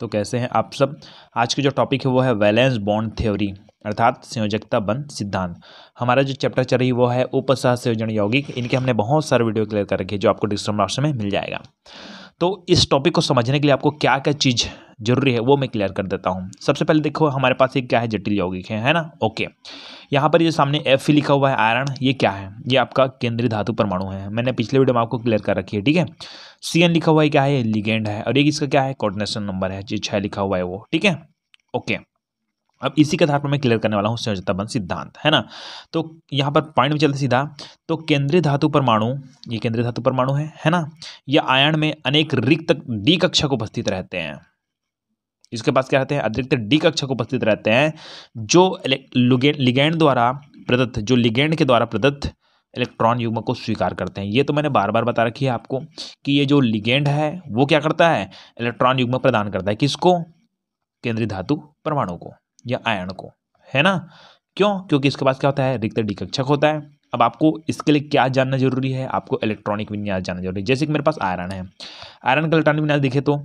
तो कैसे हैं आप सब आज की जो टॉपिक है वो है वैलेंस बॉन्ड थ्योरी अर्थात संयोजकता बंद सिद्धांत हमारा जो चैप्टर चल रही वो है उपसह संयोजन यौगिक इनके हमने बहुत सारे वीडियो क्लियर कर रखे जो आपको डिस्क्रिप्शन में मिल जाएगा तो इस टॉपिक को समझने के लिए आपको क्या क्या चीज़ जरूरी है वो मैं क्लियर कर देता हूँ सबसे पहले देखो हमारे पास एक क्या है जटिल यौगिक है है ना ओके यहाँ पर ये सामने एफ ही लिखा हुआ है आयरन ये क्या है ये आपका केंद्रीय धातु परमाणु है मैंने पिछले वीडियो में आपको क्लियर कर रखी है ठीक है सी एन लिखा हुआ है क्या है लिगेंड है और एक इसका क्या है कॉर्डिनेशन नंबर है जो छः लिखा हुआ है वो ठीक है ओके अब इसी के आधार पर मैं क्लियर करने वाला हूँ संयोजता बंध सिद्धांत है ना तो यहाँ पर पॉइंट में चलते सीधा तो केंद्रीय धातु परमाणु ये केंद्रीय धातु परमाणु है है ना यह आयन में अनेक रिक्त डी कक्षक उपस्थित रहते हैं इसके पास क्या रहते हैं अतिरिक्त डी कक्षक उपस्थित रहते हैं जो लिगेंड द्वारा प्रदत्त जो लिगेंड के द्वारा प्रदत्त इलेक्ट्रॉन युग्म को स्वीकार करते हैं ये तो मैंने बार बार बता रखी है आपको कि ये जो लिगेंड है वो क्या करता है इलेक्ट्रॉन युग्म प्रदान करता है किसको केंद्रीय धातु परमाणु को या आयन को है ना क्यों क्योंकि इसके पास क्या होता है रिक्त डी कक्षक होता है अब आपको इसके लिए क्या जानना जरूरी है आपको इलेक्ट्रॉनिक विन्यास जानना जरूरी है जैसे कि मेरे पास आयरन है आयरन का इलेक्ट्रॉनिक विन्यास देखे तो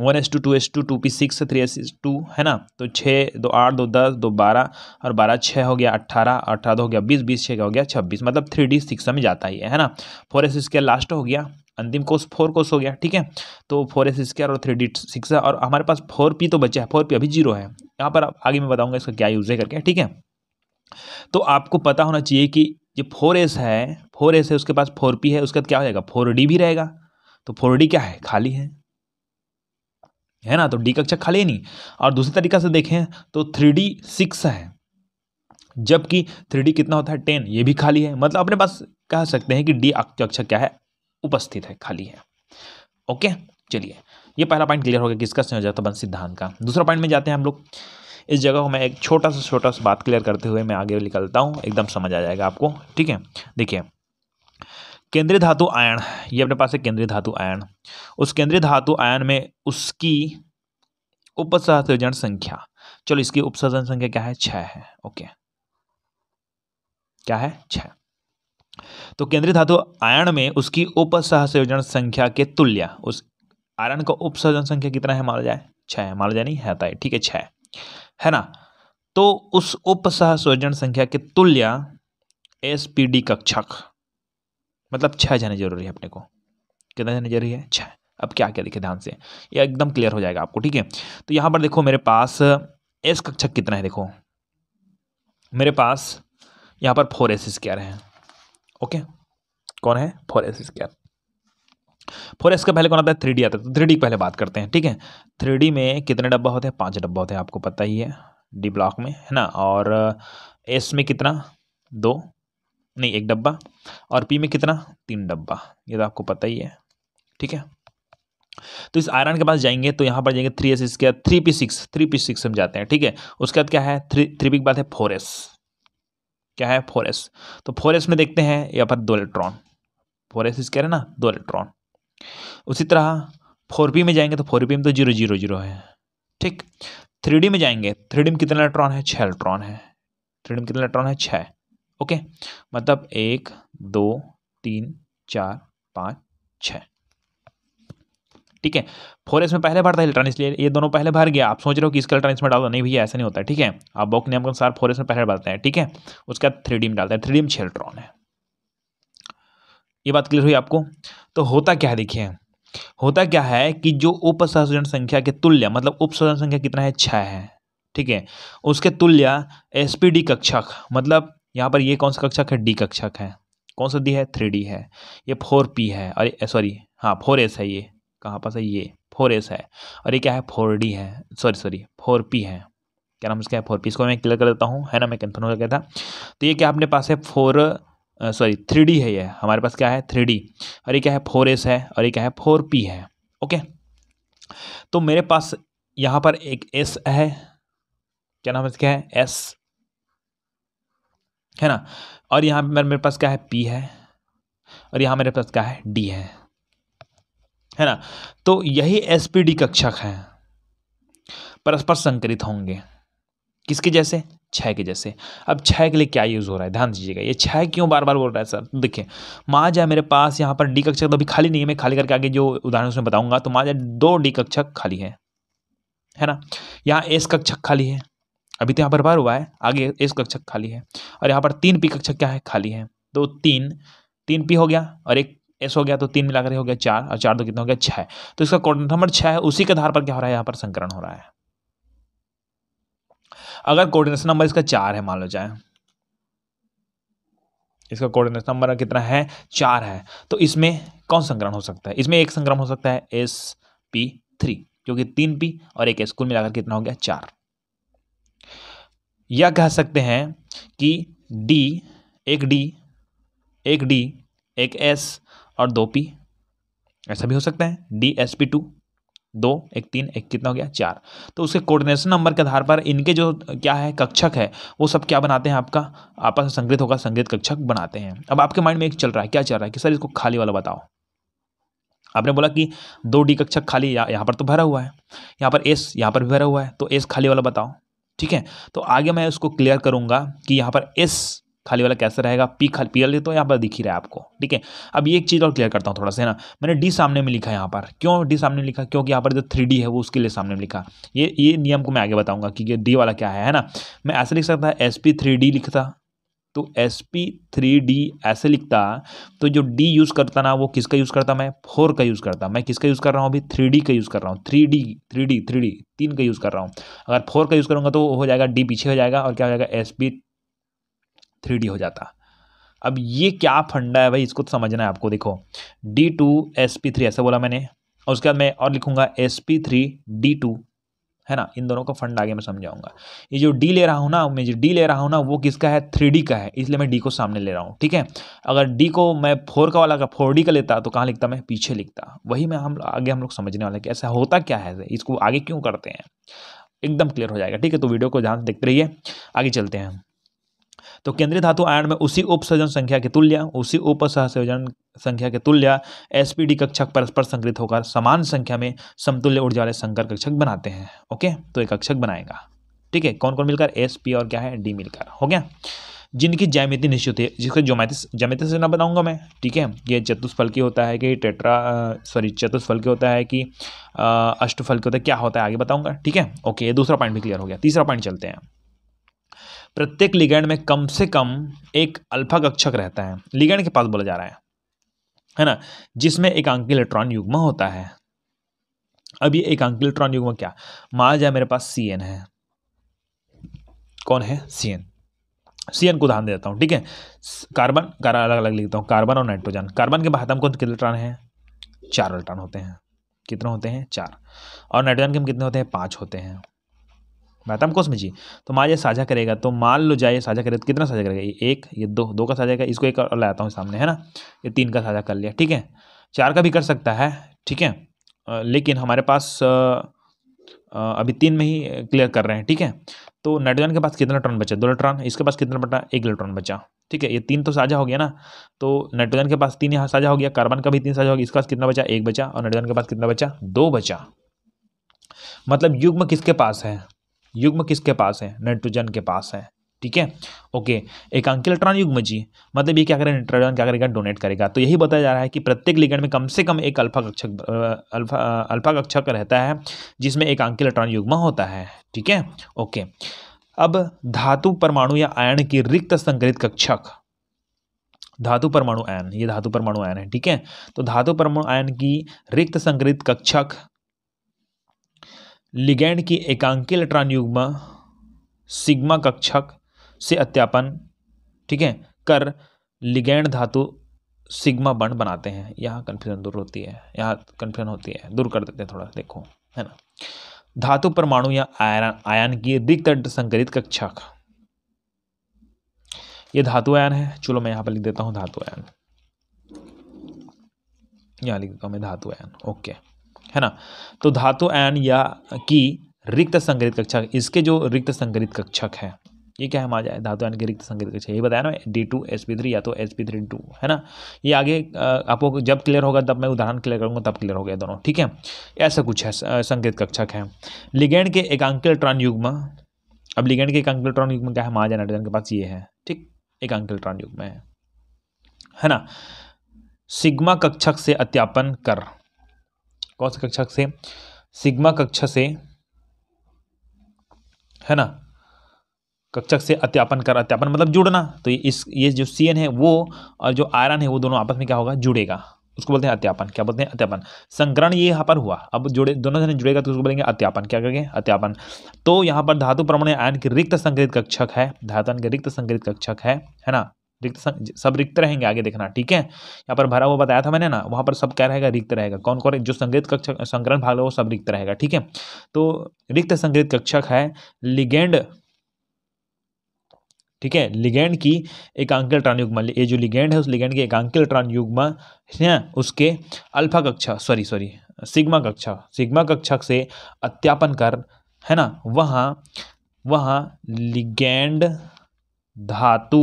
one s two two s two two P six three s two है ना तो छः दो आठ दो दस दो बारह और बारह छः हो गया अट्ठारह अट्ठारह दो हो गया बीस बीस छः का हो गया छब्बीस मतलब थ्री डी सिक्स में जाता ही है ना फोर एस स्केयर लास्ट हो गया अंतिम कोर्स फोर कोर्स हो गया ठीक है तो फोर एस स्क्वायर और थ्री डी सिक्स और हमारे पास फोर पी तो बचा है फोर पी अभी जीरो है यहाँ पर आगे मैं बताऊँगा इसका क्या यूज़ है करके ठीक है तो आपको पता होना चाहिए कि जो फोर एस है फोर एस है उसके पास फोर पी है उसके बाद क्या हो जाएगा फोर डी भी रहेगा तो फोर डी क्या है खाली है है ना तो डी कक्षा खाली नहीं और दूसरे तरीका से देखें तो थ्री डी सिक्स है जबकि थ्री डी कितना होता है टेन ये भी खाली है मतलब अपने पास कह सकते हैं कि डी कक्षा क्या है उपस्थित है खाली है ओके चलिए ये पहला पॉइंट क्लियर हो गया किसका बन सिद्धांत का दूसरा पॉइंट में जाते हैं हम लोग इस जगह को मैं एक छोटा सा छोटा सा बात क्लियर करते हुए मैं आगे निकलता हूँ एकदम समझ आ जाएगा आपको ठीक है देखिए केंद्रीय धातु आयन ये अपने पास है केंद्रीय धातु आयन उस केंद्रीय धातु आयन में उसकी उपसंयोजन संख्या चलो इसकी उपसंयोजन संख्या क्या है छः है ओके क्या है छः तो केंद्रीय धातु आयन में उसकी उपसहसयोजन संख्या के तुल्य उस आयन का उपसर्जन संख्या कितना है माना जाए छः है माना जाए नहीं है ताई तो ठीक है छः है ना तो उस उपसहसयोजन संख्या के तुल्य एस पी डी कक्षक मतलब छः जाने जरूरी है अपने को कितना जाने जरूरी है छः अब क्या क्या देखिए ध्यान से ये एकदम क्लियर हो जाएगा आपको ठीक है तो यहाँ पर देखो मेरे पास एस कक्षक कितना है देखो मेरे पास यहाँ पर फोर एस स्क्र है ओके कौन है four S square four s का पहले कौन आता है थ्री डी आता है तो थ्री डी पहले बात करते हैं ठीक है थ्री डी में कितने डब्बा होते हैं पांच डब्बा होते हैं आपको पता ही है डी ब्लॉक में है ना और एस में कितना दो नहीं एक डब्बा और पी में कितना तीन डब्बा ये तो आपको पता ही है ठीक है तो इस आयरन के पास जाएंगे तो यहाँ पर जाएंगे थ्री एस इसके बाद three P six three P six हम जाते हैं ठीक है उसके बाद क्या है थ्री थ्री पी की बात है फोर एस क्या है फोर एस तो फोर एस में देखते हैं यहाँ पर दो इलेक्ट्रॉन फोर एस इसके ना दो इलेक्ट्रॉन उसी तरह फोर पी में जाएंगे तो फोर पी में तो जीरो जीरो जीरो है ठीक थ्री डी में जाएंगे थ्री डी में कितना इलेक्ट्रॉन है छः इलेक्ट्रॉन है थ्री डी में कितना इलेक्ट्रॉन है छः ओके मतलब एक दो तीन चार पाँच छः ठीक है फोर एस में पहले बार था इलेक्ट्रॉन इसलिए ये दोनों पहले भर गया आप सोच रहे हो कि इसका इलेक्ट्रॉन इसमें डालो नहीं भैया ऐसा नहीं होता है ठीक है आप बॉक नियम के अनुसार फोर एस में पहले डालते हैं ठीक है उसके बाद थ्री डी में डालते हैं थ्री डी में छः इलेक्ट्रॉन है ये बात क्लियर हुई आपको तो होता क्या है देखिए होता क्या है कि जो उपसहसजन संख्या के तुल्य मतलब उपसहजन संख्या कितना है छः है ठीक है उसके तुल्य एस पी डी कक्षक मतलब यहाँ पर ये कौन सा कक्षक है डी कक्षक है कौन सा डी है थ्री डी है ये फोर पी है अरे सॉरी हाँ फोर एस है ये कहाँ पास है ये फोर एस है और ये क्या है फोर डी है सॉरी सॉरी फोर पी है क्या नाम इसका है फोर पी इसको मैं क्लियर कर देता हूँ है ना मैं कन्फर्म कर गया था तो ये क्या अपने पास है फोर सॉरी थ्री डी है ये हमारे पास क्या है थ्री डी और ये क्या है फोर एस है और ये क्या है फोर पी है ओके तो मेरे पास यहाँ पर एक एस है क्या नाम इसका है एस है ना और यहाँ पर मेरे पास क्या है पी है और यहाँ मेरे पास क्या है डी है है ना तो यही एस पी डी कक्षक है परस्पर संकरित होंगे किसके जैसे छः के जैसे अब छः के लिए क्या यूज़ हो रहा है ध्यान दीजिएगा ये छः क्यों बार बार बोल रहा है सर देखिए माँ है मेरे पास यहाँ पर डी कक्षक तो अभी खाली नहीं है मैं खाली करके आगे जो उदाहरण उसमें बताऊंगा तो माँ जाए दो डी कक्षक खाली है है ना यहाँ एस कक्षक खाली है अभी तो यहाँ पर बार हुआ है आगे एस कक्षक खाली है और यहाँ पर तीन पी कक्षक क्या है खाली है तो तीन तीन पी हो गया और एक एस हो गया तो तीन मिलाकर हो गया चार और चार दो कितना हो गया छः तो इसका कोऑर्डिनेट नंबर छः है उसी के आधार पर क्या हो रहा है यहाँ पर संकरण हो रहा है अगर कोऑर्डिनेशन नंबर इसका चार है मान लो जाए इसका कोऑर्डिनेशन नंबर कितना है चार है तो इसमें कौन संक्रमण हो सकता है इसमें एक संक्रमण हो सकता है एस पी थ्री क्योंकि तीन पी और एक एस कुल मिलाकर कितना हो गया चार या कह सकते हैं कि डी एक डी एक डी एक एस और दो पी ऐसा भी हो सकता है डी एस पी टू दो एक तीन एक कितना हो गया चार तो उसके कोऑर्डिनेशन नंबर के आधार पर इनके जो क्या है कक्षक है वो सब क्या बनाते हैं आपका आपस में संग्रहित होगा संग्रहित कक्षक बनाते हैं अब आपके माइंड में एक चल रहा है क्या चल रहा है कि सर इसको खाली वाला बताओ आपने बोला कि दो डी कक्षक खाली यहाँ पर तो भरा हुआ है यहाँ पर एस यहाँ पर भी भरा हुआ है तो एस खाली वाला बताओ ठीक है तो आगे मैं उसको क्लियर करूँगा कि यहाँ पर एस खाली वाला कैसे रहेगा पी खाली पी वाले तो यहाँ पर दिख ही रहा है आपको ठीक है अब ये एक चीज़ और क्लियर करता हूँ थोड़ा सा ना मैंने डी सामने में लिखा है यहाँ पर क्यों डी सामने में लिखा क्योंकि यहाँ पर जो थ्री है वो उसके लिए सामने में लिखा ये ये नियम को मैं आगे बताऊँगा कि ये डी वाला क्या है है ना मैं ऐसे लिख सकता एस पी थ्री डी लिखता तो एस पी थ्री डी ऐसे लिखता तो जो डी यूज़ करता ना वो किसका यूज़ करता मैं फोर का यूज़ करता मैं किसका यूज़ कर रहा हूँ अभी थ्री डी का यूज़ कर रहा हूँ three d three d three d तीन का यूज़ कर रहा हूँ अगर फोर का यूज़ करूँगा तो हो जाएगा डी पीछे हो जाएगा और क्या हो जाएगा एस पी थ्री डी हो जाता अब ये क्या फंडा है भाई इसको तो समझना है आपको देखो d two S P three ऐसा बोला मैंने और उसके बाद मैं और लिखूँगा s P three D two है ना इन दोनों का फंड आगे मैं समझाऊंगा ये जो डी ले रहा हूँ ना मैं जो डी ले रहा हूँ ना वो किसका है थ्री का है इसलिए मैं डी को सामने ले रहा हूँ ठीक है अगर डी को मैं फोर का वाला का फोर डी का लेता तो कहाँ लिखता मैं पीछे लिखता वही मैं हम आगे हम लोग समझने वाले कि ऐसा होता क्या है इसको आगे क्यों करते हैं एकदम क्लियर हो जाएगा ठीक है तो वीडियो को ध्यान से देखते रहिए आगे चलते हैं तो केंद्रीय धातु आयन में उसी उपसर्जन संख्या के तुल्य उसी उपसहसर्जन संख्या के तुल्य एसपीडी कक्षक परस्पर संकृत होकर समान संख्या में समतुल्य ऊर्जा वाले संकर कक्षक बनाते हैं ओके तो एक कक्षक बनाएगा ठीक है कौन कौन मिलकर एस पी और क्या है डी मिलकर हो गया जिनकी जैमिति निश्चित है जिसको ज्योमेति ज्यामिति से ना बताऊंगा मैं ठीक है ये की होता है कि टेट्रा सॉरी की होता है कि की होता है क्या होता है आगे बताऊंगा ठीक है ओके ये दूसरा पॉइंट भी क्लियर हो गया तीसरा पॉइंट चलते हैं प्रत्येक लिगेंड में कम से कम एक अल्फा कक्षक रहता है लिगेंड के पास बोला जा रहा है है ना जिसमें एक अंक इलेक्ट्रॉन युग्म होता है अब ये अंक इलेक्ट्रॉन युग्म क्या मान जाए मेरे पास सी है कौन है सी एन सी एन को ध्यान देता हूँ ठीक है कार्बन कार्बन अलग अलग लिखता हूँ कार्बन और नाइट्रोजन कार्बन के बाहर कौन कितने इलेक्ट्रॉन हैं चार इलेक्ट्रॉन होते हैं कितने होते हैं चार और नाइट्रोजन के हम कितने होते हैं पाँच होते हैं मैथम को समझिए तो, तो माँ ये साझा करेगा तो मान लो जाए साझा करेगा तो कितना साझा करेगा ये एक ये दो दो का साझा करेगा इसको एक और लाता हूँ सामने है ना ये तीन का साझा कर लिया ठीक है चार का भी कर सकता है ठीक है लेकिन हमारे पास अभी तीन में ही क्लियर कर रहे हैं ठीक है तो नाइट्रोजन के पास कितना इलेक्ट्रॉन बचा दो इलेक्ट्रॉन इसके पास कितना बटा एक इलेक्ट्रॉन बचा ठीक है ये तीन तो साझा हो गया ना तो नाइट्रोजन के पास तीन यहाँ साझा हो गया कार्बन का भी तीन साझा हो गया इसके पास कितना बचा एक बचा और नाइट्रोजन के पास कितना बचा दो बचा मतलब युग्म किसके पास है युग्म किसके पास है नाइट्रोजन के पास है ठीक है ओके एकांकी इलेक्ट्रॉन युग्म जी मतलब ये क्या करेगा नाइट्रोजन क्या करेगा डोनेट करेगा तो यही बताया जा रहा है कि प्रत्येक लिगेंड में कम से कम एक अल्फा कक्षक अल्फा अल्फा कक्षक रहता है जिसमें एकांकी इलेक्ट्रॉन युग्म होता है ठीक है ओके अब धातु परमाणु या आयन की रिक्त संकरित कक्षक धातु परमाणु आयन ये धातु परमाणु आयन है ठीक है तो धातु परमाणु आयन की रिक्त संकरित कक्षक लिगैंड की एकांकी इलेक्ट्रॉन युग्म सिग्मा कक्षक से अत्यापन ठीक है कर लिगैंड धातु सिग्मा बंड बनाते हैं यहाँ कन्फ्यूजन दूर होती है यहाँ कन्फ्यूजन होती है दूर कर देते हैं थोड़ा देखो है ना धातु परमाणु या आयरन आयन की रिक्त संकरित कक्षक ये धातु आयन है चलो मैं यहाँ पर लिख देता हूँ धातु आयन यहाँ लिख देता हूँ मैं धातु आयन ओके है ना तो धातु एन या की रिक्त संग्रहित कक्षक इसके जो रिक्त संग्रहित कक्षक है ये क्या हम आ जाए धातु एन के रिक्त संग्रहित कक्षक ये बताया ना d two S P three या तो एस पी थ्री टू है ना ये आगे आपको जब क्लियर होगा तब मैं उदाहरण क्लियर करूंगा तब क्लियर हो गया दोनों ठीक है ऐसा कुछ है संग्रहित कक्षक है लिगेंड के एकांक इलेक्ट्रॉन युग्म अब लिगेंड के एकांक इलेक्ट्रॉन युग्म क्या है माजा नाइट्रोजन के पास ये है ठीक एकांक इलेक्ट्रॉन युग्म है है ना सिग्मा कक्षक से अत्यापन कर कौन सी कक्षा से सिग्मा कक्षा से है ना कक्षक से अत्यापन कर अत्यापन मतलब जुड़ना तो ये इस ये जो सी है वो और जो आयरन है वो दोनों आपस में क्या होगा जुड़ेगा उसको बोलते हैं अत्यापन क्या बोलते हैं अत्यापन संकरण ये यहाँ पर हुआ अब जुड़े दोनों जन जुड़ेगा तो उसको बोलेंगे अत्यापन क्या करेंगे अत्यापन तो यहाँ पर धातु परमाणु आयन की रिक्त संकृत कक्षक है धातु के रिक्त संकृत कक्षक है है ना रिक्त सब रिक्त रहेंगे आगे देखना ठीक है यहाँ पर भरा हुआ बताया था मैंने ना वहाँ पर सब क्या रहेगा रिक्त रहेगा कौन कौन जो संगृत कक्षक संकरण भाग है वो सब रिक्त रहेगा ठीक है तो रिक्त संगृत कक्षक है लिगेंड ठीक है लिगेंड की एकांकी इलेक्ट्रॉन ये जो लिगेंड है उस लिगेंड की एकांकी इलेक्ट्रॉन है उसके अल्फा कक्षा सॉरी सॉरी सिग्मा कक्षा सिग्मा कक्षा से अत्यापन कर है ना वहाँ वहाँ लिगेंड धातु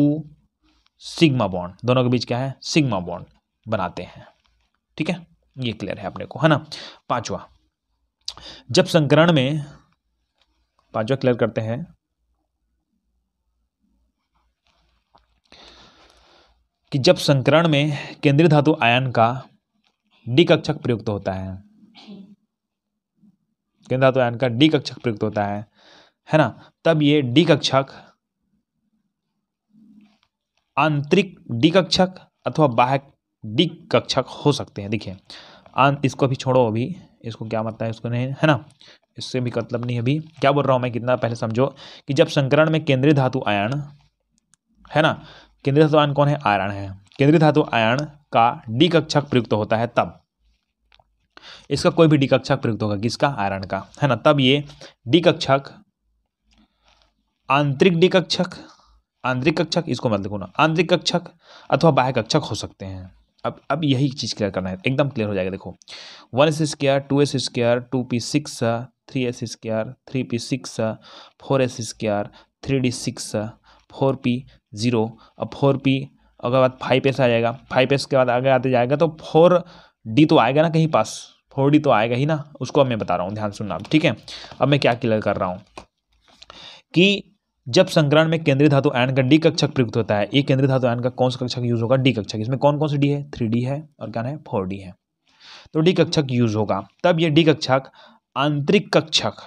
सिग्मा बॉन्ड दोनों के बीच क्या है सिग्मा बॉन्ड बनाते हैं ठीक है ये क्लियर है अपने को है ना पांचवा जब संकरण में पांचवा क्लियर करते हैं कि जब संकरण में केंद्रीय धातु आयन का डी कक्षक प्रयुक्त होता है केंद्र धातु आयन का डी कक्षक प्रयुक्त होता है है ना तब ये डी कक्षक आंतरिक डिकक्षक अथवा बाह्य बाहर कक्षक हो सकते हैं देखिए इसको अभी छोड़ो अभी इसको क्या मतलब है इसको नहीं है ना इससे भी मतलब नहीं अभी क्या बोल रहा हूँ मैं कितना पहले समझो कि जब संकरण में केंद्रीय धातु आयन है ना केंद्रीय धातु आयन कौन है आयरन है केंद्रीय धातु आयन का डी कक्षक प्रयुक्त होता है तब इसका कोई भी डी कक्षक प्रयुक्त होगा किसका आयरन का है ना तब ये डी कक्षक आंतरिक डी कक्षक आंतरिक कक्षक इसको मत लिखो ना आंतरिक कक्षक अथवा बाह्य कक्षक हो सकते हैं अब अब यही चीज़ क्लियर करना है एकदम क्लियर हो जाएगा देखो one S square two S square two P six three S square three P six four S square three d six four P zero अब फोर पी अगर बाद फाइव एस आ जाएगा फाइव एस के बाद आगे आते जाएगा तो फोर डी तो आएगा ना कहीं पास फोर डी तो आएगा ही ना उसको अब मैं बता रहा हूँ ध्यान सुनना ठीक है अब मैं क्या क्लियर कर रहा हूँ कि जब संक्रांत में केंद्रीय धातु आयन का डी कक्षक प्रयुक्त होता है ये केंद्रीय धातु आयन का कौन सा कक्षक यूज होगा डी कक्षक इसमें कौन कौन सी डी है थ्री डी है और क्या है फोर डी है तो डी कक्षक यूज होगा तब ये डी कक्षक आंतरिक कक्षक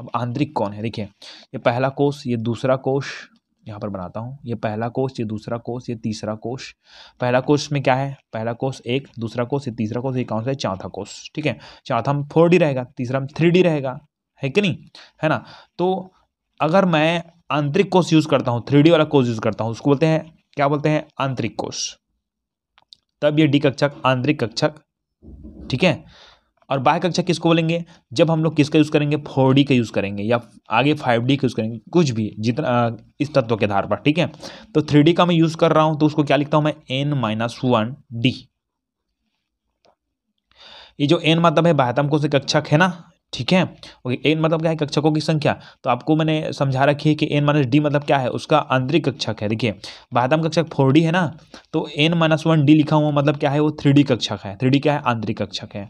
अब आंतरिक कौन है देखिए ये पहला कोष ये दूसरा कोष यहाँ पर बनाता हूँ ये पहला कोष ये दूसरा कोष ये तीसरा कोष पहला कोष में क्या है पहला कोष एक दूसरा कोष ये तीसरा कोष ये कौन सा है चौथा कोष ठीक है चौथा में फोर डी रहेगा तीसरा में थ्री डी रहेगा है कि नहीं है ना तो अगर मैं आंतरिक कोष यूज़ करता हूँ थ्री वाला कोष यूज़ करता हूँ उसको बोलते हैं क्या बोलते हैं आंतरिक कोष तब ये डी कक्षक आंतरिक कक्षक ठीक है और बाह्य कक्षक किसको बोलेंगे जब हम लोग किसका यूज़ करेंगे फोर का यूज़ करेंगे या आगे फाइव डी का यूज़ करेंगे कुछ भी जितना इस तत्व के आधार पर ठीक है तो थ्री का मैं यूज़ कर रहा हूं तो उसको क्या लिखता हूं मैं एन माइनस वन डी ये जो एन मतलब है बाह्यतम कोष कक्षक है ना ठीक है ओके एन मतलब क्या है कक्षकों की संख्या तो आपको मैंने समझा रखी है कि एन माइनस डी मतलब क्या है उसका आंतरिक कक्षक है देखिए बादाम कक्षक फोर डी है ना तो एन माइनस वन डी लिखा हुआ मतलब क्या है वो थ्री डी कक्षक है थ्री डी क्या है आंतरिक कक्षक है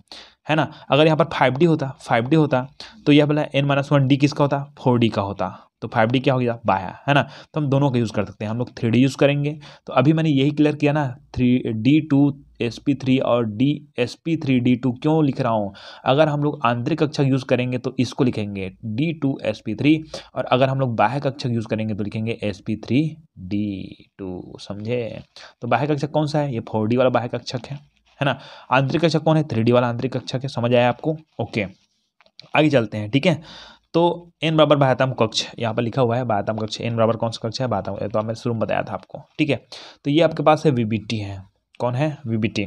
है ना अगर यहाँ पर फाइव डी होता फाइव डी होता तो यह बोला एन माइनस वन डी किसका होता फोर डी का होता तो फाइव डी क्या हो गया बाया है ना तो हम दोनों का यूज़ कर सकते हैं हम लोग थ्री डी यूज़ करेंगे तो अभी मैंने यही क्लियर किया ना three D two S P three और d s P three D two क्यों लिख रहा हूँ अगर हम लोग आंतरिक कक्षक यूज़ करेंगे तो इसको लिखेंगे d two S P three और अगर हम लोग बाह्य कक्षक यूज़ करेंगे तो लिखेंगे s P three D two समझे तो बाह्य कक्षक कौन सा है ये फोर डी वाला बाह्य कक्षक है है ना आंतरिक कक्षक कौन है थ्री डी वाला आंतरिक कक्षक है समझ आया आपको ओके आगे चलते हैं ठीक है तो एन बराबर बाहतम कक्ष यहाँ पर लिखा हुआ है बाहतम कक्ष एन बराबर कौन सा कक्ष है बाहतम तो मैंने शुरू में बताया था आपको ठीक है तो ये आपके पास है वीबीटी है कौन है वीबीटी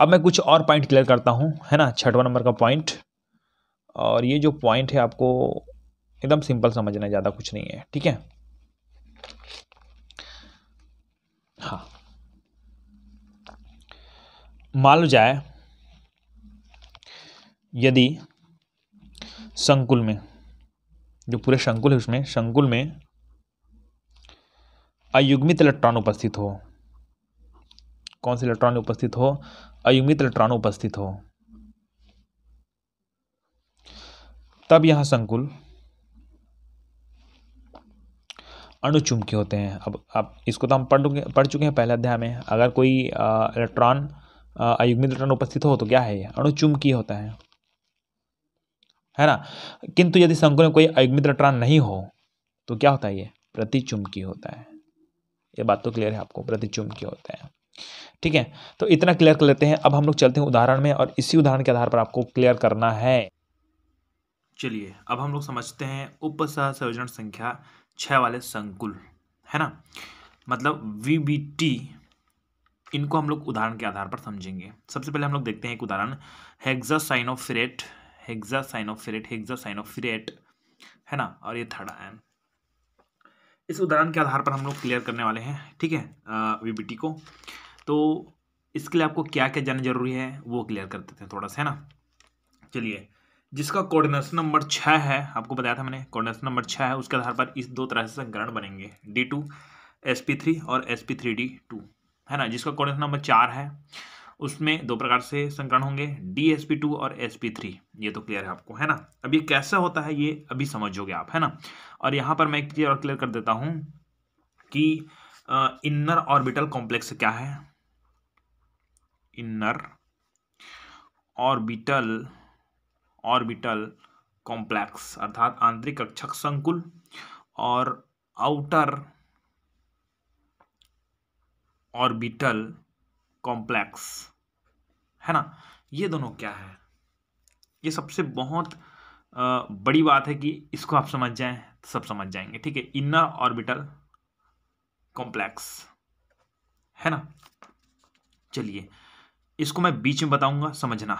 अब मैं कुछ और पॉइंट क्लियर करता हूँ है ना छठवा नंबर का पॉइंट और ये जो पॉइंट है आपको एकदम सिंपल समझना है ज़्यादा कुछ नहीं है ठीक है हाँ मान लो जाए यदि संकुल में जो पूरे संकुल है उसमें संकुल में अयुग्मित इलेक्ट्रॉन उपस्थित हो कौन से इलेक्ट्रॉन उपस्थित हो अयुग्मित इलेक्ट्रॉन उपस्थित हो तब यहां संकुल अणुचुंबकीय होते हैं अब आप इसको तो हम पढ़ पढ़ चुके हैं पहले अध्याय में अगर कोई इलेक्ट्रॉन अयुग्मित इलेक्ट्रॉन उपस्थित हो तो क्या है ये अणुचुंबकीय होता है है ना किंतु यदि संकुल में कोई अयुग्मित इलेक्ट्रॉन नहीं हो तो क्या होता है ये प्रतिचुंबकीय होता है ये बात तो क्लियर है आपको प्रतिचुंबकीय होता है ठीक है तो इतना क्लियर कर लेते हैं अब हम लोग चलते हैं उदाहरण में और इसी उदाहरण के आधार पर आपको क्लियर करना है चलिए अब हम लोग समझते हैं उपसह संयोजन संख्या छः वाले संकुल है ना मतलब वी बी टी इनको हम लोग उदाहरण के आधार पर समझेंगे सबसे पहले हम लोग देखते हैं एक उदाहरण hexacyanoferrate hexacyanoferrate hexacyanoferrate है ना और ये थर्ड आयन इस उदाहरण के आधार पर हम लोग क्लियर करने वाले हैं ठीक है वीबीटी को तो इसके लिए आपको क्या क्या जानना जरूरी है वो क्लियर कर देते हैं थोड़ा सा है ना चलिए जिसका कोऑर्डिनेशन नंबर छः है आपको बताया था मैंने कोऑर्डिनेशन नंबर छः है उसके आधार पर इस दो तरह से संकरण बनेंगे d two S P three और s P three D two है ना जिसका कोऑर्डिनेशन नंबर चार है उसमें दो प्रकार से संकरण होंगे डी एस पी टू और एस पी थ्री ये तो क्लियर है आपको है ना अब ये कैसा होता है ये अभी समझोगे आप है ना और यहाँ पर मैं एक चीज़ और क्लियर कर देता हूँ कि इनर ऑर्बिटल कॉम्प्लेक्स क्या है इनर ऑर्बिटल ऑर्बिटल कॉम्प्लेक्स अर्थात आंतरिक कक्षक संकुल और आउटर ऑर्बिटल कॉम्प्लेक्स है ना ये दोनों क्या है ये सबसे बहुत बड़ी बात है कि इसको आप समझ जाएं तो सब समझ जाएंगे ठीक है इनर ऑर्बिटल कॉम्प्लेक्स है ना चलिए इसको मैं बीच में बताऊंगा समझना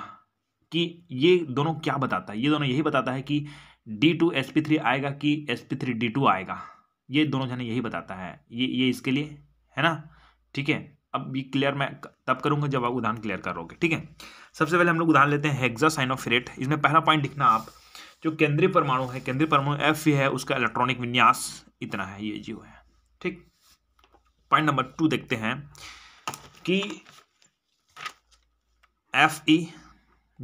कि ये दोनों क्या बताता है ये दोनों यही बताता है कि d two S P three आएगा कि s P three D two आएगा ये दोनों जने यही बताता है ये ये इसके लिए है ना ठीक है अब ये क्लियर मैं तब करूंगा जब आप उदाहरण क्लियर करोगे ठीक है सबसे पहले हम लोग उदाहरण लेते हैं ऑफ साइनोफेरेट इसमें पहला पॉइंट लिखना आप जो केंद्रीय परमाणु है केंद्रीय परमाणु एफ है उसका इलेक्ट्रॉनिक विन्यास इतना है ये जी है ठीक पॉइंट नंबर टू देखते हैं कि एफ ई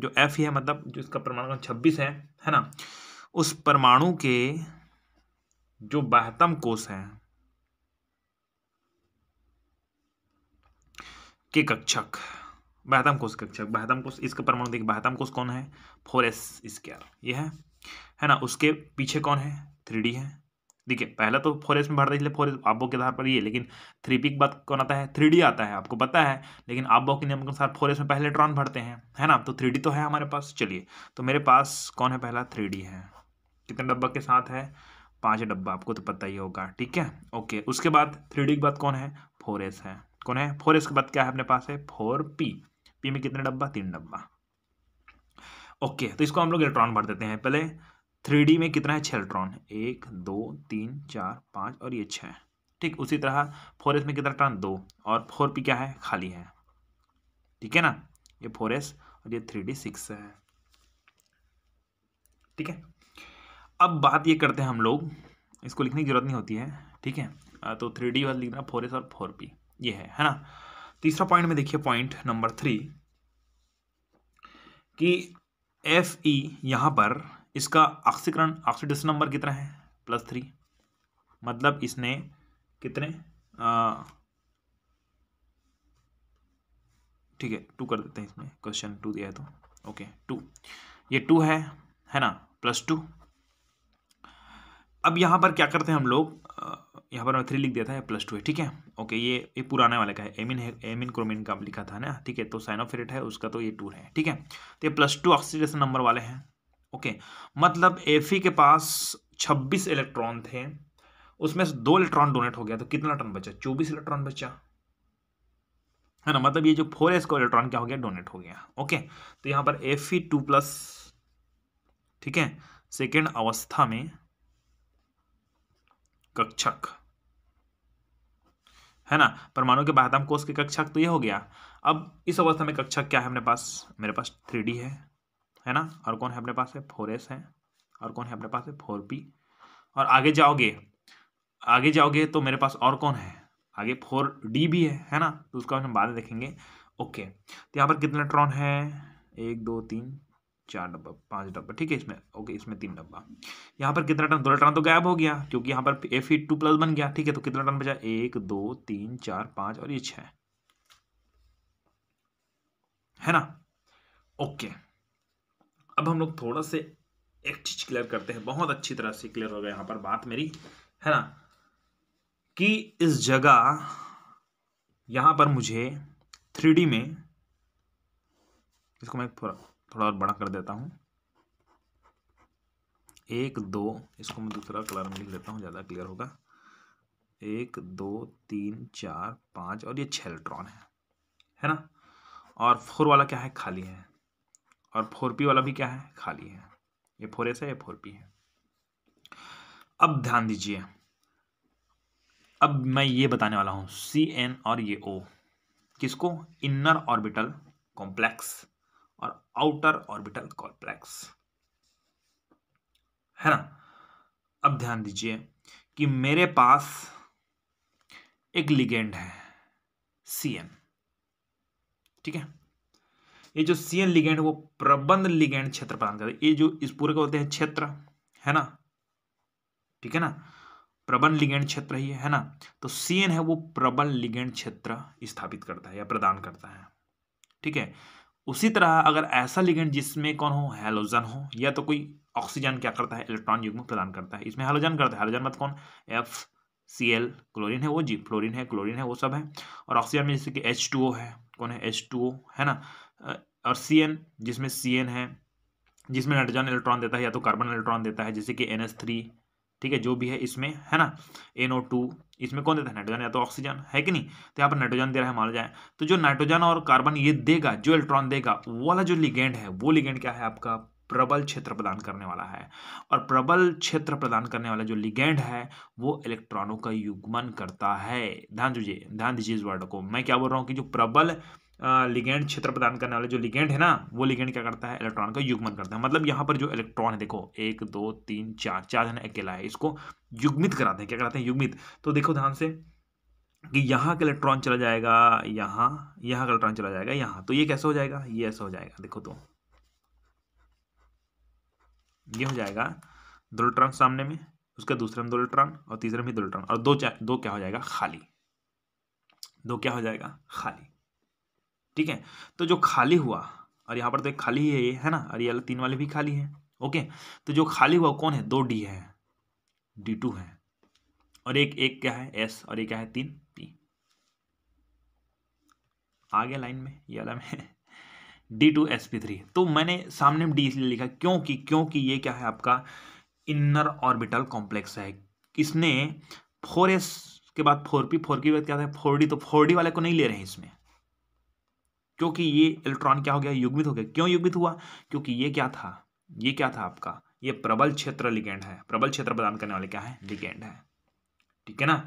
जो एफ ई है मतलब जो इसका परमाणु छब्बीस है है ना उस परमाणु के जो बहतम कोष हैं के कक्षक बहतम कोष कक्षक बहतम कोष इसका परमाणु देखिए बहतम कोष कौन है फोर एस स्क्र ये है है ना उसके पीछे कौन है थ्री डी है देखिए पहला तो फोर एस में भरता है इसलिए फोर के आधार पर ये लेकिन थ्री पी के बाद कौन आता है थ्री डी आता है आपको पता है लेकिन आबो के नियम के अनुसार फोर में पहले ट्रॉन भरते हैं है ना तो थ्री डी तो है हमारे पास चलिए तो मेरे पास कौन है पहला थ्री डी है कितने डब्बा के साथ है पाँच डब्बा आपको तो पता ही होगा ठीक है ओके उसके बाद थ्री डी के बाद कौन है फोर एस है कौन है फोर एस के बाद क्या है अपने पास है फोर पी पी में कितने डब्बा तीन डब्बा ओके तो इसको हम लोग इलेक्ट्रॉन भर देते हैं पहले थ्री में कितना है छः इलेक्ट्रॉन एक दो तीन चार पाँच और ये छः ठीक उसी तरह फोर में कितना इलेक्ट्रॉन दो और फोर पी क्या है खाली है ठीक है ना ये फोर एस और ये थ्री डी सिक्स है ठीक है अब बात ये करते हैं हम लोग इसको लिखने की जरूरत नहीं होती है ठीक है तो थ्री डी वाला लिखना फोर एस और फोर पी ये है है ना तीसरा पॉइंट में देखिए पॉइंट नंबर थ्री कि एफ ई यहाँ पर इसका ऑक्सीकरण ऑक्सीडेशन नंबर कितना है प्लस थ्री मतलब इसने कितने ठीक है टू कर देते हैं इसमें क्वेश्चन टू दिया है तो ओके टू ये टू है है ना प्लस टू अब यहाँ पर क्या करते हैं हम लोग यहाँ पर मैं थ्री लिख दिया था प्लस टू है ठीक है ओके ये ये पुराने वाले का है एमिन है एमिन क्रोमिन का लिखा था ना ठीक है तो साइनोफेरेट है उसका तो ये टू है ठीक है तो ये प्लस टू ऑक्सीडेशन नंबर वाले हैं ओके मतलब एफी के पास 26 इलेक्ट्रॉन थे उसमें से दो इलेक्ट्रॉन डोनेट हो गया तो कितना इलेक्ट्रॉन बचा 24 इलेक्ट्रॉन बचा है ना मतलब ये जो फोर एस का इलेक्ट्रॉन क्या हो गया डोनेट हो गया ओके तो यहां पर एफ ई टू प्लस ठीक है सेकेंड अवस्था में कक्षक है ना परमाणु के बाहर कोष के कक्षक तो ये हो गया अब इस अवस्था में कक्षक क्या है मेरे पास मेरे पास थ्री है है ना और कौन है अपने पास है फोर एस है और कौन है अपने पास है फोर पी और आगे जाओगे आगे जाओगे तो मेरे पास और कौन है आगे फोर डी भी है है ना तो उसका हम बाद में देखेंगे ओके तो यहाँ पर कितने इलेक्ट्रॉन है एक दो तीन चार डब्बा पांच डब्बा ठीक है इसमें ओके इसमें तीन डब्बा यहाँ पर कितना टन दो इलेक्ट्रॉन तो गायब हो गया क्योंकि यहाँ पर एफ ई टू प्लस बन गया ठीक है तो कितना टन बचा एक दो तीन चार पाँच और ये छः है ना ओके अब हम लोग थोड़ा से एक चीज क्लियर करते हैं बहुत अच्छी तरह से क्लियर हो गया यहाँ पर बात मेरी है ना कि इस जगह यहाँ पर मुझे थ्री में इसको मैं थोड़ा थोड़ा और बड़ा कर देता हूँ एक दो इसको मैं दूसरा कलर में लिख लेता हूँ ज़्यादा क्लियर होगा एक दो तीन चार पाँच और ये छः इलेक्ट्रॉन है है ना और फोर वाला क्या है खाली है और फोर पी वाला भी क्या है खाली है ये फोर एस है ये फोर पी है अब ध्यान दीजिए अब मैं ये बताने वाला हूँ सी एन और ये ओ किसको इनर ऑर्बिटल कॉम्प्लेक्स और आउटर ऑर्बिटल कॉम्प्लेक्स है ना अब ध्यान दीजिए कि मेरे पास एक लिगेंड है सी एन ठीक है ये जो सी एन लिगेंड है वो प्रबंध लिगेंड क्षेत्र प्रदान करते हैं ये जो इस पूरे को होते हैं क्षेत्र है ना ठीक है ना प्रबंध लिगेंड क्षेत्र ही है ना तो सी एन है वो प्रबल लिगेंड क्षेत्र स्थापित करता है या प्रदान करता है ठीक है उसी तरह अगर ऐसा लिगेंड जिसमें कौन हो हेलोजन हो या तो कोई ऑक्सीजन क्या करता है इलेक्ट्रॉन में प्रदान करता है इसमें हेलोजन करता है हेलोजन मत कौन एफ सी एल क्लोरिन है वो जी क्लोरिन है क्लोरिन है वो सब है और ऑक्सीजन में जैसे कि एच टू ओ है कौन है एच टू ओ है ना और सी एन जिसमें सी एन है जिसमें नाइट्रोजन इलेक्ट्रॉन देता है या तो कार्बन इलेक्ट्रॉन देता है जैसे कि एन एस थ्री ठीक है जो भी है इसमें है ना एन ओ टू इसमें कौन देता है नाइट्रोजन या तो ऑक्सीजन है कि नहीं तो यहाँ पर नाइट्रोजन दे रहा है मान जाए तो जो नाइट्रोजन और कार्बन ये देगा जो इलेक्ट्रॉन देगा वो वाला जो लिगेंड है वो लिगेंड क्या है आपका प्रबल क्षेत्र प्रदान करने वाला है और प्रबल क्षेत्र प्रदान करने वाला जो लिगेंड है वो इलेक्ट्रॉनों का युग्मन करता है ध्यान दीजिए ध्यान दीजिए इस वर्ड को मैं क्या बोल रहा हूँ कि जो प्रबल लिगेंड क्षेत्र प्रदान करने वाले जो लिगेंड है ना वो लिगेंड क्या करता है इलेक्ट्रॉन का युग्मन करता है मतलब यहाँ पर जो इलेक्ट्रॉन है देखो एक दो तीन चार चार जन अकेला है इसको युग्मित कराते हैं क्या कराते हैं युग्मित तो देखो ध्यान से कि यहाँ का इलेक्ट्रॉन चला जाएगा यहाँ यहाँ का इलेक्ट्रॉन चला जाएगा यहाँ तो ये कैसे हो जाएगा ये ऐसा हो जाएगा देखो तो ये हो जाएगा दो इलेक्ट्रॉन सामने में उसका दूसरे में दो इलेक्ट्रॉन और तीसरे में दो इलेक्ट्रॉन और दो दो क्या हो जाएगा खाली दो क्या हो जाएगा खाली ठीक है तो जो खाली हुआ और यहाँ पर तो एक खाली है ये है ना और ये तीन वाले भी खाली है ओके तो जो खाली हुआ कौन है दो डी है डी टू है और एक एक क्या है एस और एक क्या है तीन पी आ गया लाइन में ये वाला में d two S P three तो मैंने सामने डी इसलिए लिखा क्योंकि क्योंकि ये क्या है आपका इनर ऑर्बिटल कॉम्प्लेक्स है इसने फोर एस के बाद फोर पी फोर की बात क्या था फोर डी तो फोर डी वाले को नहीं ले रहे हैं इसमें क्योंकि ये इलेक्ट्रॉन क्या हो गया युग्मित हो गया क्यों युग्मित हुआ क्योंकि ये क्या था ये क्या था आपका ये प्रबल क्षेत्र लिगेंड है प्रबल क्षेत्र प्रदान करने वाले क्या है लिगेंड है ठीक है ना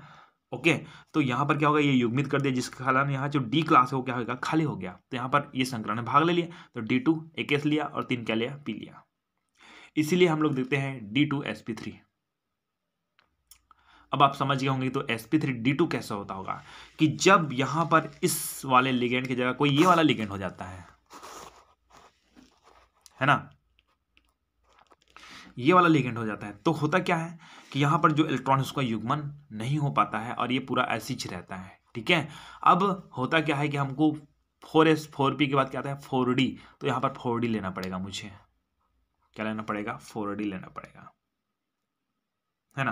ओके तो यहाँ पर क्या होगा ये युग्मित कर दिया जिसके कारण यहाँ जो डी क्लास है वो क्या होगा खाली हो गया तो यहाँ पर ये संक्रमण भाग ले लिया तो डी टू एक लिया और तीन क्या लिया पी लिया इसीलिए हम लोग देखते हैं d two S P three अब आप समझ गए होंगे तो s P three D two कैसा होता होगा कि जब यहां पर इस वाले लिगेंड की जगह कोई ये वाला लिगेंड हो जाता है है ना ये वाला लिगेंड हो जाता है तो होता क्या है कि यहां पर जो इलेक्ट्रॉन उसका युग्मन नहीं हो पाता है और ये पूरा एसिच रहता है ठीक है अब होता क्या है कि हमको फोर एस फोर पी के बाद क्या आता है फोर डी तो यहां पर फोर डी लेना पड़ेगा मुझे क्या लेना पड़ेगा फोर डी लेना पड़ेगा है ना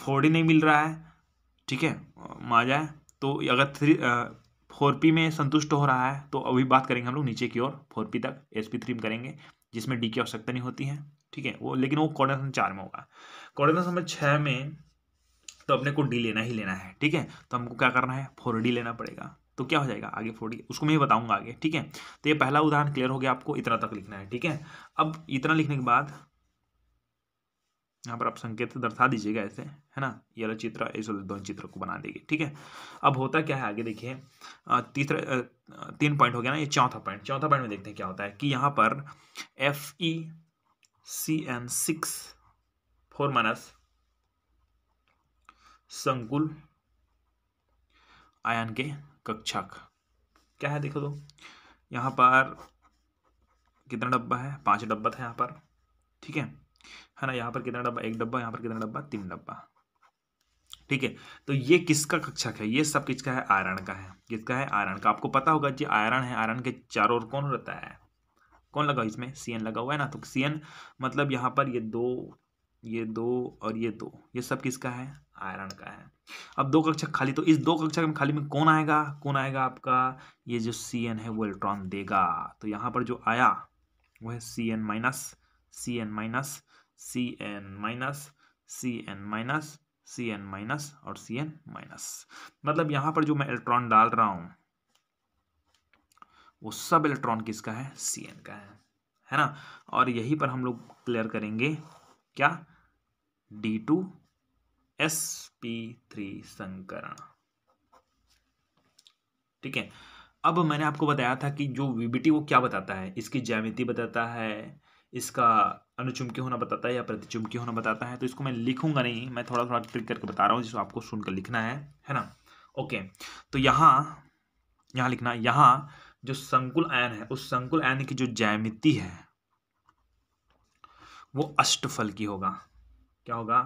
फोर डी नहीं मिल रहा है ठीक है माजा है तो अगर थ्री फोर पी में संतुष्ट हो रहा है तो अभी बात करेंगे हम लोग नीचे की ओर फोर पी तक एस पी थ्री में करेंगे जिसमें डी की आवश्यकता नहीं होती है ठीक है वो लेकिन वो नंबर चार में होगा कॉर्डर नंबर छः में तो अपने को डी लेना ही लेना है ठीक है तो हमको क्या करना है फोर डी लेना पड़ेगा तो क्या हो जाएगा आगे फोर डी उसको मैं ही बताऊंगा आगे ठीक है तो ये पहला उदाहरण क्लियर हो गया आपको इतना तक लिखना है ठीक है अब इतना लिखने के बाद यहाँ पर आप संकेत तो दर्शा दीजिएगा ऐसे है ना ये वाला चित्र इस वाले दोनों चित्र को बना देगी ठीक है अब होता क्या है आगे देखिए तीसरा तीन पॉइंट हो गया ना ये चौथा पॉइंट चौथा पॉइंट में देखते हैं क्या होता है कि यहाँ पर F E C N six four minus संकुल आयन के कक्षक क्या है देखो तो यहाँ पर कितना डब्बा है पांच डब्बा था यहाँ पर ठीक है है ना यहाँ पर कितना डब्बा एक डब्बा यहाँ पर कितना डब्बा तीन डब्बा ठीक है तो ये किसका कक्षक है ये सब किसका है आयरन का है किसका है आयरन का आपको पता होगा जी आयरन है आयरन के चारों ओर कौन रहता है कौन लगा इसमें सी लगा हुआ है ना तो सी मतलब यहाँ पर ये दो ये दो और ये दो ये सब किसका है आयरन का है अब दो कक्षक खाली तो इस दो कक्षक में खाली में कौन आएगा कौन आएगा आपका ये जो सी है वो इलेक्ट्रॉन देगा तो यहाँ पर जो आया वो है C N minus C N minus C N minus C N minus C N minus और सी एन माइनस मतलब यहां पर जो मैं इलेक्ट्रॉन डाल रहा हूं वो सब इलेक्ट्रॉन किसका है सी एन का है है ना और यही पर हम लोग क्लियर करेंगे क्या D two S P three संकरण ठीक है अब मैंने आपको बताया था कि जो वीबीटी वो क्या बताता है इसकी जैमिति बताता है इसका अनुचुमकी होना बताता है या प्रतिचुमकी होना बताता है तो इसको मैं लिखूंगा नहीं मैं थोड़ा थोड़ा ट्रिक करके बता रहा हूँ जिसको आपको सुनकर लिखना है है ना ओके तो यहाँ यहाँ लिखना यहाँ जो संकुल आयन है उस संकुल आयन की जो जैमिति है वो अष्टफल की होगा क्या होगा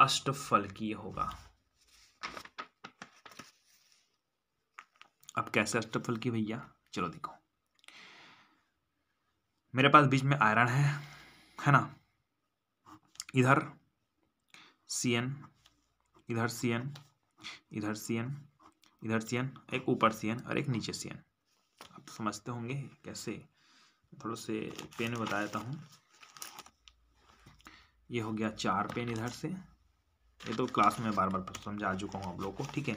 अष्टफल की होगा अब कैसे अष्टफल की भैया चलो देखो मेरे पास बीच में आयरन है है ना इधर सी एन इधर सी एन इधर सी एन इधर सी एन एक ऊपर सी एन और एक नीचे सी एन आप समझते होंगे कैसे थोड़ा से पेन बता देता हूँ ये हो गया चार पेन इधर से ये तो क्लास में बार बार समझा चुका हूँ आप लोगों को ठीक है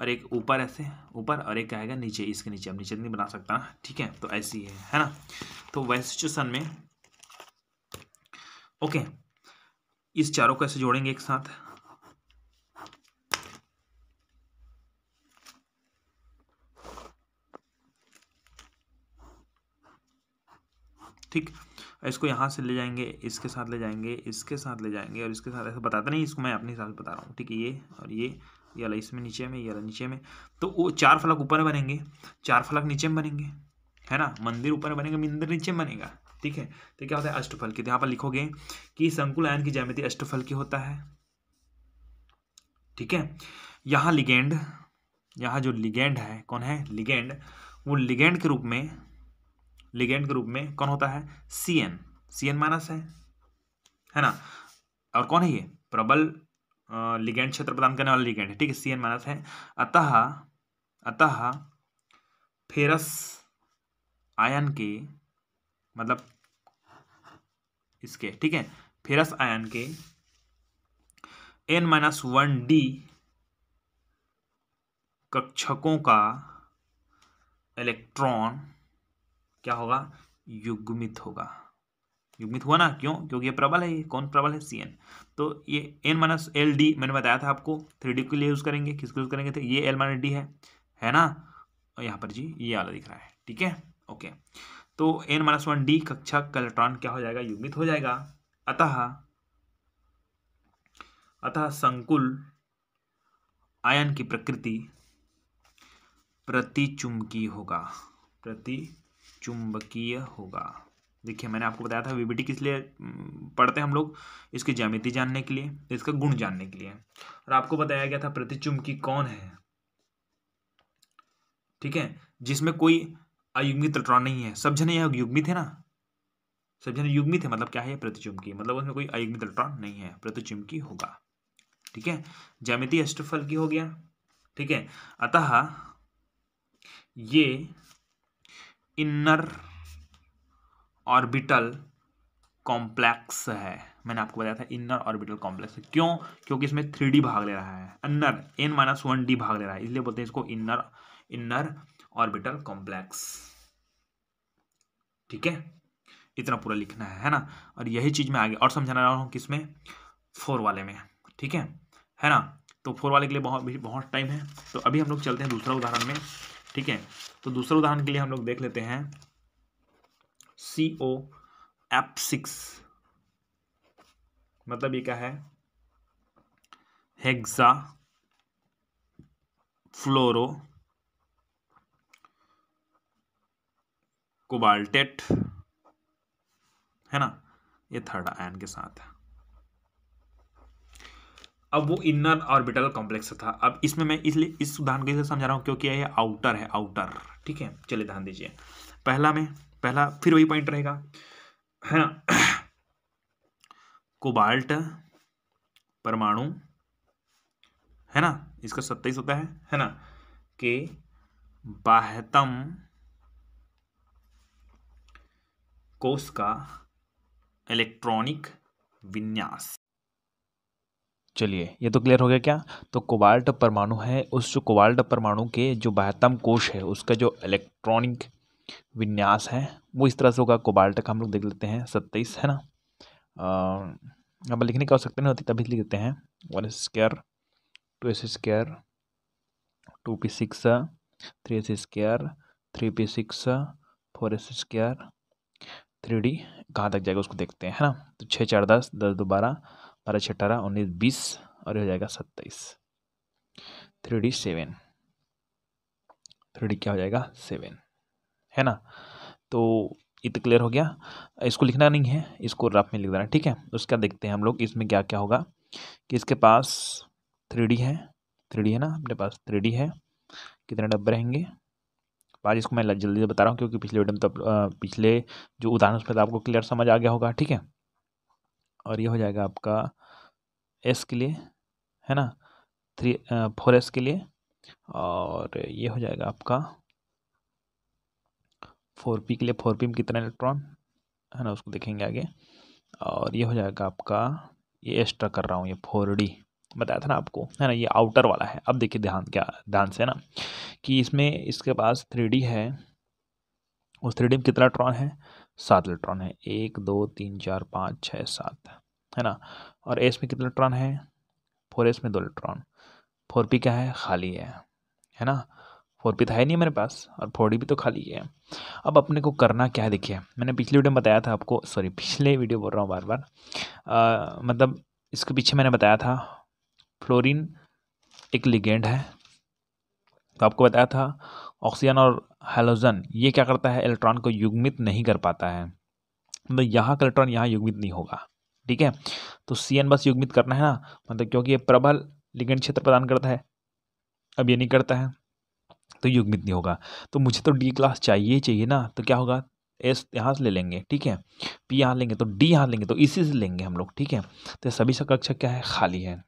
और एक ऊपर ऐसे ऊपर और एक आएगा नीचे इसके नीचे अब नीचे तो नहीं बना सकता ठीक है तो ऐसी है है ना तो वैसे सिचुएशन में ओके इस चारों को ऐसे जोड़ेंगे एक साथ ठीक इसको यहाँ से ले जाएंगे इसके साथ ले जाएंगे इसके साथ ले जाएंगे और इसके साथ ऐसे बताते नहीं इसको मैं अपने हिसाब से बता रहा हूँ ठीक है ये और ये ये वाला इसमें नीचे में ये वाला नीचे में तो वो चार फलक ऊपर बनेंगे चार फलक नीचे में बनेंगे है ना मंदिर ऊपर बनेंगे मंदिर नीचे में बनेगा ठीक है तो क्या होता है अष्टफल की तो यहाँ पर लिखोगे कि संकुल आयन की जैमिति अष्टफल की होता है ठीक है यहाँ लिगेंड यहाँ जो लिगेंड है कौन है लिगेंड वो लिगेंड के रूप में लिगेंड के रूप में कौन होता है C N C N minus है है ना और कौन है ये प्रबल लिगेंड क्षेत्र प्रदान करने वाला लिगेंड है ठीक है सी एन माइनस है अतः अतः फेरस आयन के मतलब इसके ठीक है फेरस आयन के एन माइनस वन डी कक्षकों का इलेक्ट्रॉन क्या होगा युग्मित होगा युग्मित हुआ ना क्यों क्योंकि ये प्रबल है ये कौन प्रबल है सी एन तो ये एन माइनस एल डी मैंने बताया था आपको थ्री डी के लिए यूज़ करेंगे किसको यूज़ करेंगे थे ये एल माइनस डी है है ना और यहाँ पर जी ये आला दिख रहा है ठीक है ओके तो एन माइनस वन डी कक्षा का इलेक्ट्रॉन क्या हो जाएगा युग्मित हो जाएगा अतः अतः संकुल आयन की प्रकृति प्रतिचुंबकीय होगा प्रतिचुंबकीय होगा देखिए मैंने आपको बताया था वीबीटी किस लिए पढ़ते हैं हम लोग इसकी ज्यामिति जानने के लिए इसका गुण जानने के लिए और आपको बताया गया था प्रतिचुम्बकी कौन है ठीक है जिसमें कोई अयुग्मित इलेक्ट्रॉन नहीं है सब जने युग्मित है ना सब जने युग्मित है मतलब क्या है प्रतिचुम्बकी मतलब उसमें कोई अयुग्मित इलेक्ट्रॉन नहीं है प्रतिचुम्बकी होगा ठीक है ज्यामिति अष्टफल की हो गया ठीक है अतः ये इन्नर ऑर्बिटल कॉम्प्लेक्स है मैंने आपको बताया था इनर ऑर्बिटल कॉम्प्लेक्स क्यों क्योंकि इसमें थ्री डी भाग ले रहा है inner N minus one D भाग ले रहा है इसलिए बोलते हैं इसको इनर इनर ऑर्बिटल कॉम्प्लेक्स ठीक है इतना पूरा लिखना है है ना और यही चीज़ मैं आगे और समझाना रहा हूँ किसमें फोर वाले में ठीक है है ना तो फोर वाले के लिए बहुत बहुत टाइम है तो अभी हम लोग चलते हैं दूसरा उदाहरण में ठीक है तो दूसरे उदाहरण के लिए हम लोग देख लेते हैं सी ओ एप सिक्स मतलब ये क्या है हेक्सा फ्लोरो कोबाल्टेट है ना ये थर्ड आयन के साथ है अब वो इनर ऑर्बिटल कॉम्प्लेक्स था अब इसमें मैं इसलिए इस उदाहरण के लिए समझा रहा हूं क्योंकि ये आउटर है आउटर ठीक है चलिए ध्यान दीजिए पहला में पहला फिर वही पॉइंट रहेगा है ना कोबाल्ट परमाणु है ना इसका सत्ताईस होता है है ना के बाहतम कोष का इलेक्ट्रॉनिक विन्यास चलिए ये तो क्लियर हो गया क्या तो कोबाल्ट परमाणु है उस जो कोबाल्ट परमाणु के जो बाहतम कोष है उसका जो इलेक्ट्रॉनिक विन्यास है वो इस तरह से होगा कोबाल्ट का हम लोग देख लेते हैं सत्ताईस है ना अब लिखने की आवश्यकता नहीं होती तभी लिख देते हैं one S square two S square two P six three S square three P six four S square three D कहाँ तक जाएगा उसको देखते हैं है ना तो छः चार दस दस दो बारह बारह छः अठारह उन्नीस बीस और हो जाएगा सत्ताईस three D seven three D क्या हो जाएगा सेवन है ना तो ये तो क्लियर हो गया इसको लिखना नहीं है इसको रफ में लिख देना ठीक है उसका देखते हैं हम लोग इसमें क्या क्या होगा कि इसके पास थ्री है थ्री है ना अपने पास थ्री है कितने डब्बे रहेंगे आज इसको मैं जल्दी से बता रहा हूँ क्योंकि पिछले वीडियो में तो पिछले जो उदाहरण उसमें तो आपको क्लियर समझ आ गया होगा ठीक है और ये हो जाएगा आपका एस के लिए है ना थ्री फोर एस के लिए और ये हो जाएगा आपका फोर पी के लिए फोर पी में कितना इलेक्ट्रॉन है ना उसको देखेंगे आगे और ये हो जाएगा आपका ये एक्स्ट्रा कर रहा हूँ ये फोर डी बताया था ना आपको है ना ये आउटर वाला है अब देखिए ध्यान क्या ध्यान से ना कि इसमें इसके पास थ्री डी है उस थ्री डी में कितना इलेक्ट्रॉन है सात इलेक्ट्रॉन है एक दो तीन चार पाँच छः सात है ना और एस में कितना इलेक्ट्रॉन है फोर एस में दो इलेक्ट्रॉन फोर पी क्या है खाली है है ना फोर भी था है नहीं मेरे पास और फोर भी तो खाली है अब अपने को करना क्या देखिए मैंने पिछले वीडियो में बताया था आपको सॉरी पिछले वीडियो बोल रहा हूँ बार बार आ, मतलब इसके पीछे मैंने बताया था फ्लोरीन एक लिगेंड है तो आपको बताया था ऑक्सीजन और हेलोजन ये क्या करता है इलेक्ट्रॉन को युग्मित नहीं कर पाता है मतलब तो यहाँ का इलेक्ट्रॉन यहाँ युग्मित नहीं होगा ठीक है तो सी एन बस युग्मित करना है ना मतलब क्योंकि ये प्रबल लिगेंड क्षेत्र प्रदान करता है अब ये नहीं करता है तो युग्मित नहीं होगा तो मुझे तो डी क्लास चाहिए चाहिए ना तो क्या होगा एस यहाँ से ले लेंगे ठीक है पी यहाँ लेंगे तो डी यहाँ लेंगे तो इसी से लेंगे हम लोग ठीक है तो सभी से कक्षा क्या है खाली है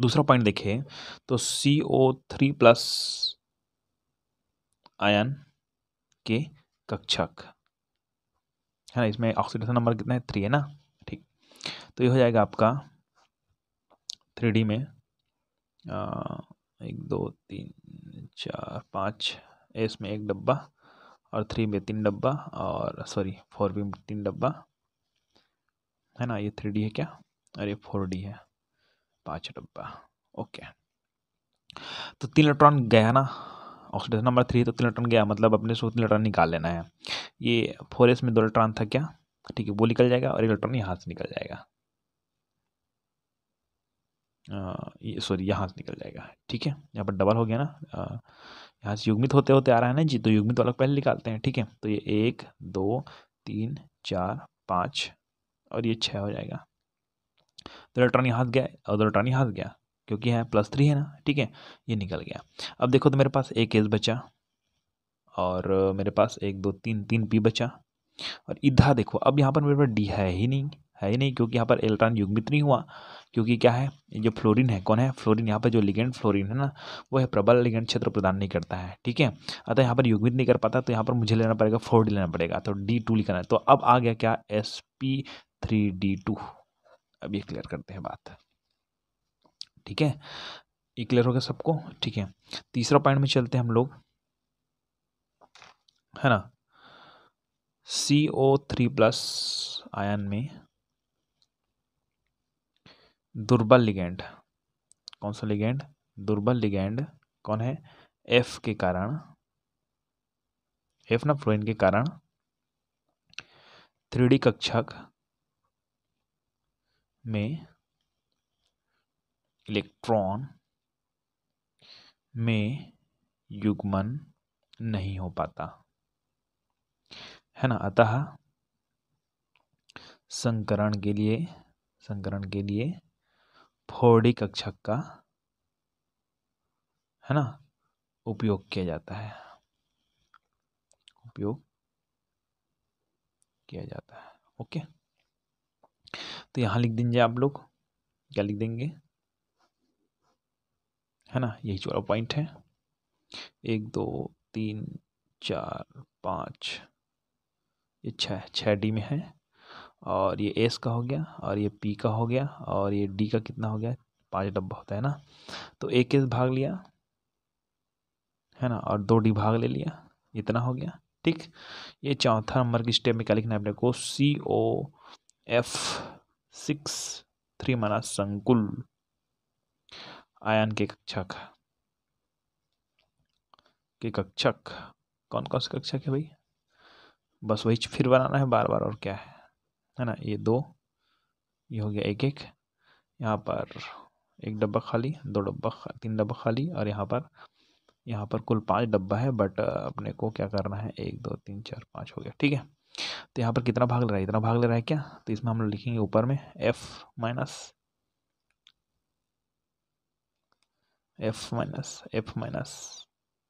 दूसरा पॉइंट देखिए तो सी ओ थ्री प्लस आयन के कक्षक है ना इसमें ऑक्सीडेशन नंबर कितना है थ्री है ना ठीक तो ये हो जाएगा आपका थ्री डी में आ, एक दो तीन चार पाँच एस में एक डब्बा और थ्री में तीन डब्बा और सॉरी फोर बी में तीन डब्बा है ना ये थ्री डी है क्या अरे फोर डी है पाँच डब्बा ओके तो तीन इलेक्ट्रॉन गया ना ऑक्सीडेशन नंबर थ्री तो तीन इलेक्ट्रॉन गया मतलब अपने से तीन इलेक्ट्रॉन निकाल लेना है ये फोर एस में दो इलेक्ट्रॉन था क्या ठीक है वो निकल जाएगा और इलेक्ट्रॉन यहाँ से निकल जाएगा सॉरी यहाँ से निकल जाएगा ठीक है यहाँ पर डबल हो गया ना यहाँ से युग्मित होते होते आ रहा है ना जी तो युग्मित वाला पहले निकालते हैं ठीक है तो ये एक दो तीन चार पाँच और ये छः हो जाएगा तो इलेक्ट्रॉन यहाँ गया और इलेक्ट्रॉन यहाँ गया क्योंकि है प्लस थ्री है ना ठीक है ये निकल गया अब देखो तो मेरे पास एक एस बचा और मेरे पास एक दो तीन तीन पी बचा और इधर देखो अब यहाँ पर मेरे पास डी है ही नहीं है ही नहीं क्योंकि यहाँ पर इलेक्ट्रॉन युग्मित नहीं हुआ क्योंकि क्या है जो फ्लोरीन है कौन है फ्लोरीन यहाँ पर जो लिगेंड फ्लोरीन है ना वो है प्रबल लिगेंड क्षेत्र प्रदान नहीं करता है ठीक है अतः यहाँ पर युग्मित नहीं कर पाता तो यहाँ पर मुझे लेना पड़ेगा फोर लेना पड़ेगा तो डी टू लिखना है तो अब आ गया क्या S P three D two अब ये क्लियर करते हैं बात ठीक है ये क्लियर हो गया सबको ठीक है तीसरा पॉइंट में चलते हैं हम लोग है ना सी ओ थ्री प्लस आयन में दुर्बल लिगेंड कौन सा लिगेंड दुर्बल लिगेंड कौन है एफ के कारण एफ ना फ्रोइन के कारण थ्री कक्षक में इलेक्ट्रॉन में युग्मन नहीं हो पाता है ना अतः संकरण के लिए संकरण के लिए फोर्डी कक्षक का है ना उपयोग किया जाता है उपयोग किया जाता है ओके तो यहाँ लिख देंगे आप लोग क्या लिख देंगे है ना यही चौड़ा पॉइंट है एक दो तीन चार पाँच ये छः छः डी में है और ये एस का हो गया और ये पी का हो गया और ये डी का कितना हो गया पाँच डब्बा होता है ना तो एक एस भाग लिया है ना और दो डी भाग ले लिया इतना हो गया ठीक ये चौथा नंबर की स्टेप में क्या लिखना है अपने को C O F six three माना संकुल आयन के कक्षक के कक्षक कौन कौन से कक्षक है भाई बस वही फिर बनाना है बार बार और क्या है है ना ये दो ये हो गया एक एक यहाँ पर एक डब्बा खाली दो डब्बा तीन डब्बा खाली और यहाँ पर यहाँ पर कुल पाँच डब्बा है बट अपने को क्या करना है एक दो तीन चार पाँच हो गया ठीक है तो यहाँ पर कितना भाग ले रहा है इतना भाग ले रहा है क्या तो इसमें हम लोग लिखेंगे ऊपर में F minus F minus F minus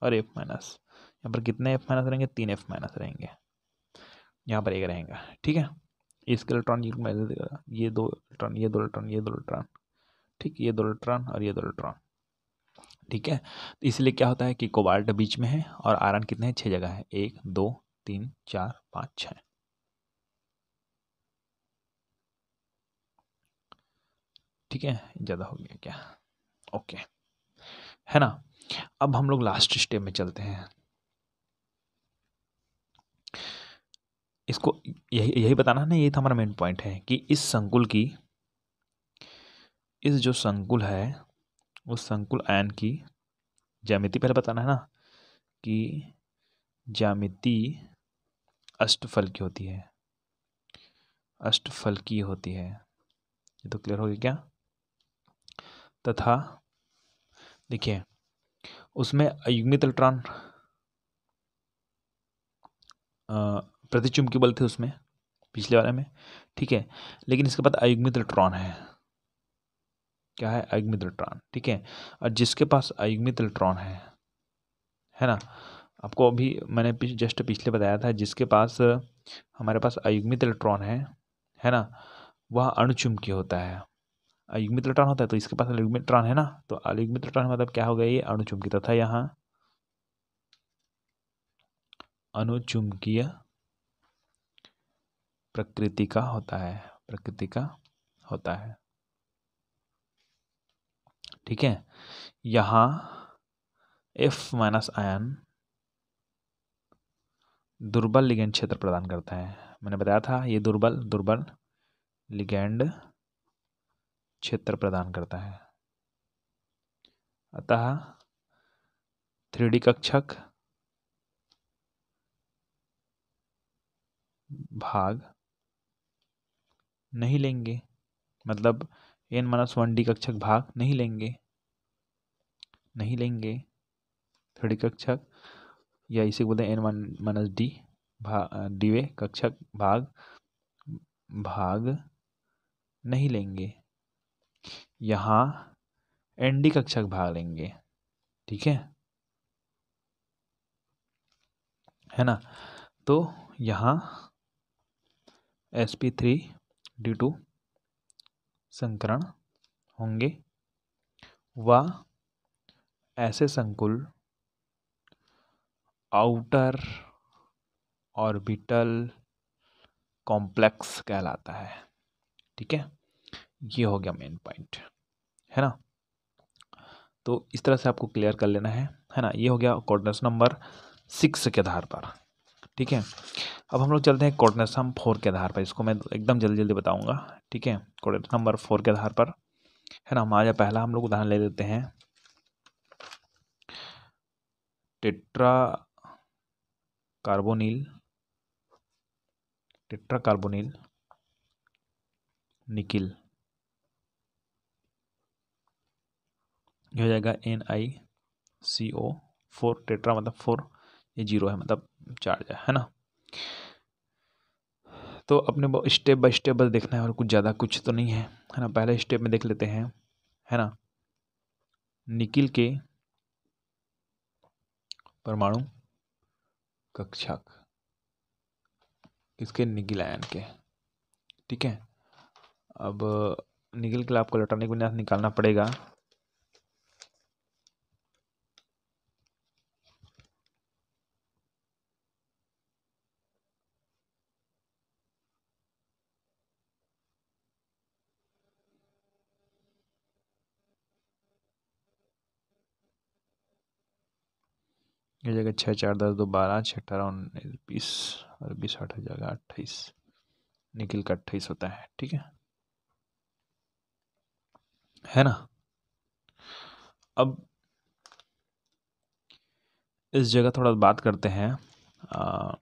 और एफ माइनस यहाँ पर कितने एफ माइनस रहेंगे तीन एफ माइनस रहेंगे यहाँ पर एक रहेगा ठीक है इसके इलेक्ट्रॉन यूनिट माइनस देगा ये दो इलेक्ट्रॉन ये दो इलेक्ट्रॉन ये दो इलेक्ट्रॉन ठीक ये दो इलेक्ट्रॉन और ये दो इलेक्ट्रॉन ठीक है तो इसलिए क्या होता है कि कोबाल्ट बीच में है और आयरन कितने हैं छः जगह है एक दो तीन चार पाँच छः ठीक है ज़्यादा हो गया क्या ओके है ना अब हम लोग लास्ट स्टेप में चलते हैं इसको यही यही बताना है ना ये था हमारा मेन पॉइंट है कि इस संकुल की इस जो संकुल है उस संकुल आयन की ज्यामिति पहले बताना है ना कि ज्यामिति अष्टफल की होती है अष्टफल की होती है ये तो क्लियर हो गया क्या तथा देखिए उसमें अयुग्मित इलेक्ट्रॉन प्रतिचुंबकीय बल थे उसमें पिछले वाले में ठीक है लेकिन इसके बाद अयुग्मित इलेक्ट्रॉन है क्या है अयुग्मित इलेक्ट्रॉन ठीक है और जिसके पास अयुग्मित इलेक्ट्रॉन है है ना आपको अभी मैंने पिछ, जस्ट पिछले बताया था जिसके पास हमारे पास अयुग्मित इलेक्ट्रॉन है है ना वह अणुचुंबकीय होता है अयुग्मित इलेक्ट्रॉन होता है तो इसके पास अयुग्मित इलेक्ट्रॉन है ना तो अयुग्मित इलेक्ट्रॉन मतलब क्या हो गया ये अणुचुंबकीय था यहाँ अणुचुंबकीय प्रकृति का होता है प्रकृति का होता है ठीक है यहाँ एफ माइनस आयन दुर्बल लिगेंड क्षेत्र प्रदान करता है मैंने बताया था ये दुर्बल दुर्बल लिगेंड क्षेत्र प्रदान करता है अतः थ्री डी कक्षक भाग नहीं लेंगे मतलब एन माइनस वन डी कक्षक भाग नहीं लेंगे नहीं लेंगे थर्डी कक्षक या इसे बोलते हैं एन वन माइनस डी भाग डी वे कक्षक भाग भाग नहीं लेंगे यहाँ एन डी कक्षक भाग लेंगे ठीक है है ना तो यहाँ S P three D two संकरण होंगे व ऐसे संकुल आउटर ऑर्बिटल कॉम्प्लेक्स कहलाता है ठीक है ये हो गया मेन पॉइंट है ना तो इस तरह से आपको क्लियर कर लेना है है ना ये हो गया क्वेश्चन नंबर सिक्स के आधार पर ठीक है अब हम लोग चलते हैं कोड नंबर फोर के आधार पर इसको मैं एकदम जल्दी जल्दी बताऊंगा ठीक है कोड नंबर फोर के आधार पर है ना हमारा पहला हम लोग उदाहरण ले लेते हैं tetra carbonyl tetra carbonyl nickel हो जाएगा N I C O four tetra मतलब फोर ये जीरो है मतलब चार्ज है है ना तो अपने स्टेप बाय स्टेप बस देखना है और कुछ ज़्यादा कुछ तो नहीं है है ना पहले स्टेप में देख लेते हैं है ना निकिल के परमाणु कक्षक किसके निकिल आयन के ठीक है अब निकिल के लिए आपको इलेक्ट्रॉनिक विन्यास निकालना पड़ेगा ये जगह छः चार दस दो बारह छः अठारह उन्नीस बीस और बीस आठ हो जाएगा अट्ठाईस निकल का अट्ठाईस होता है ठीक है है ना अब इस जगह थोड़ा बात करते हैं आ,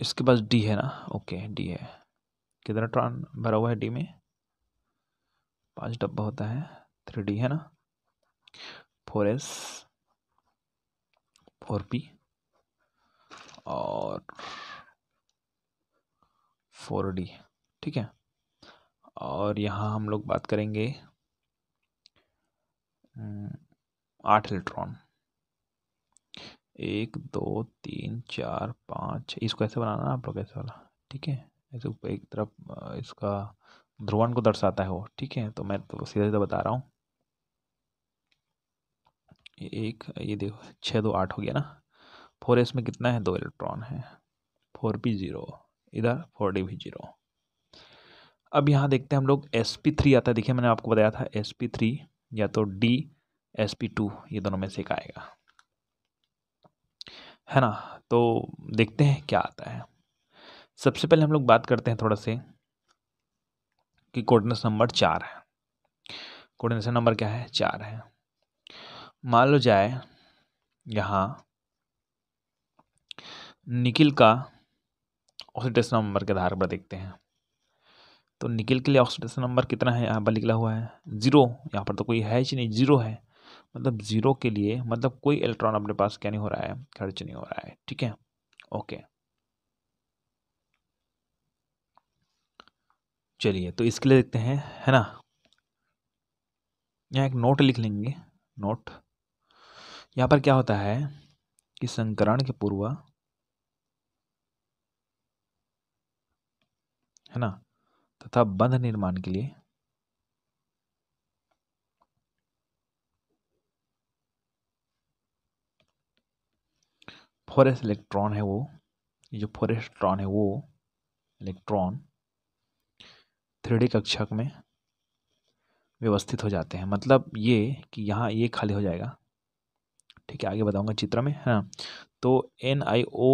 इसके पास डी है ना ओके डी है कितना ट्रॉन भरा हुआ है डी में पांच डब्बा होता है थ्री डी है ना फोर एस फोर पी और फोर डी ठीक है और यहाँ हम लोग बात करेंगे हम्म, आठ इलेक्ट्रॉन एक दो तीन चार पाँच इसको ऐसे बनाना आप लोग ऐसे वाला ठीक है ऐसे एक तरफ इसका ध्रुवन को दर्शाता है वो ठीक है तो मैं तो सीधा सीधा बता रहा हूँ ये एक ये देखो छः दो आठ हो गया ना फोर एस में कितना है दो इलेक्ट्रॉन है फोर पी जीरो इधर फोर डी भी जीरो अब यहाँ देखते हैं हम लोग एस पी थ्री आता है देखिए मैंने आपको बताया था एस पी थ्री या तो डी एस पी टू ये दोनों में से एक आएगा है ना तो देखते हैं क्या आता है सबसे पहले हम लोग बात करते हैं थोड़ा से कि कोऑर्डिनेट नंबर चार है कोर्डिनेशन नंबर क्या है चार है मान लो जाए यहाँ निकिल का ऑक्सीडेशन नंबर के आधार पर देखते हैं तो निकिल के लिए ऑक्सीडेशन नंबर कितना है यहाँ पर निकला हुआ है ज़ीरो यहाँ पर तो कोई है ही नहीं ज़ीरो है मतलब ज़ीरो के लिए मतलब कोई इलेक्ट्रॉन अपने पास क्या नहीं हो रहा है खर्च नहीं हो रहा है ठीक है ओके चलिए तो इसके लिए देखते हैं है ना यहाँ एक नोट लिख लेंगे नोट यहाँ पर क्या होता है कि संकरण के पूर्व है ना तथा बंध निर्माण के लिए फॉरेस्ट इलेक्ट्रॉन है वो ये जो फॉरेस्ट इलेक्ट्रॉन है वो इलेक्ट्रॉन थ्री कक्षक में व्यवस्थित हो जाते हैं मतलब ये कि यहाँ ये खाली हो जाएगा ठीक है आगे बताऊंगा चित्र में हाँ तो N I O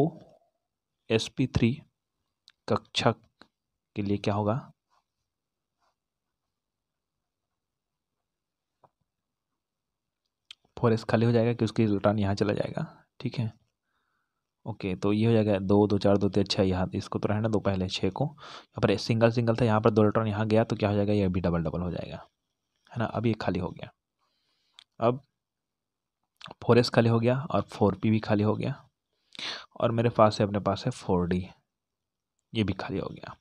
S P three कक्षक के लिए क्या होगा फोर एस खाली हो जाएगा कि उसकी रिटर्न यहाँ चला जाएगा ठीक है ओके तो ये हो जाएगा दो दो चार दो तीन छः यहाँ इसको तो रहने दो पहले छः को यहाँ पर सिंगल सिंगल था यहाँ पर दो इलेक्ट्रॉन यहाँ गया तो क्या हो जाएगा ये अभी डबल डबल हो जाएगा है ना अभी ये खाली हो गया अब फोर एस खाली हो गया और फोर पी भी खाली हो गया और मेरे पास है अपने पास है फोर डी ये भी खाली हो गया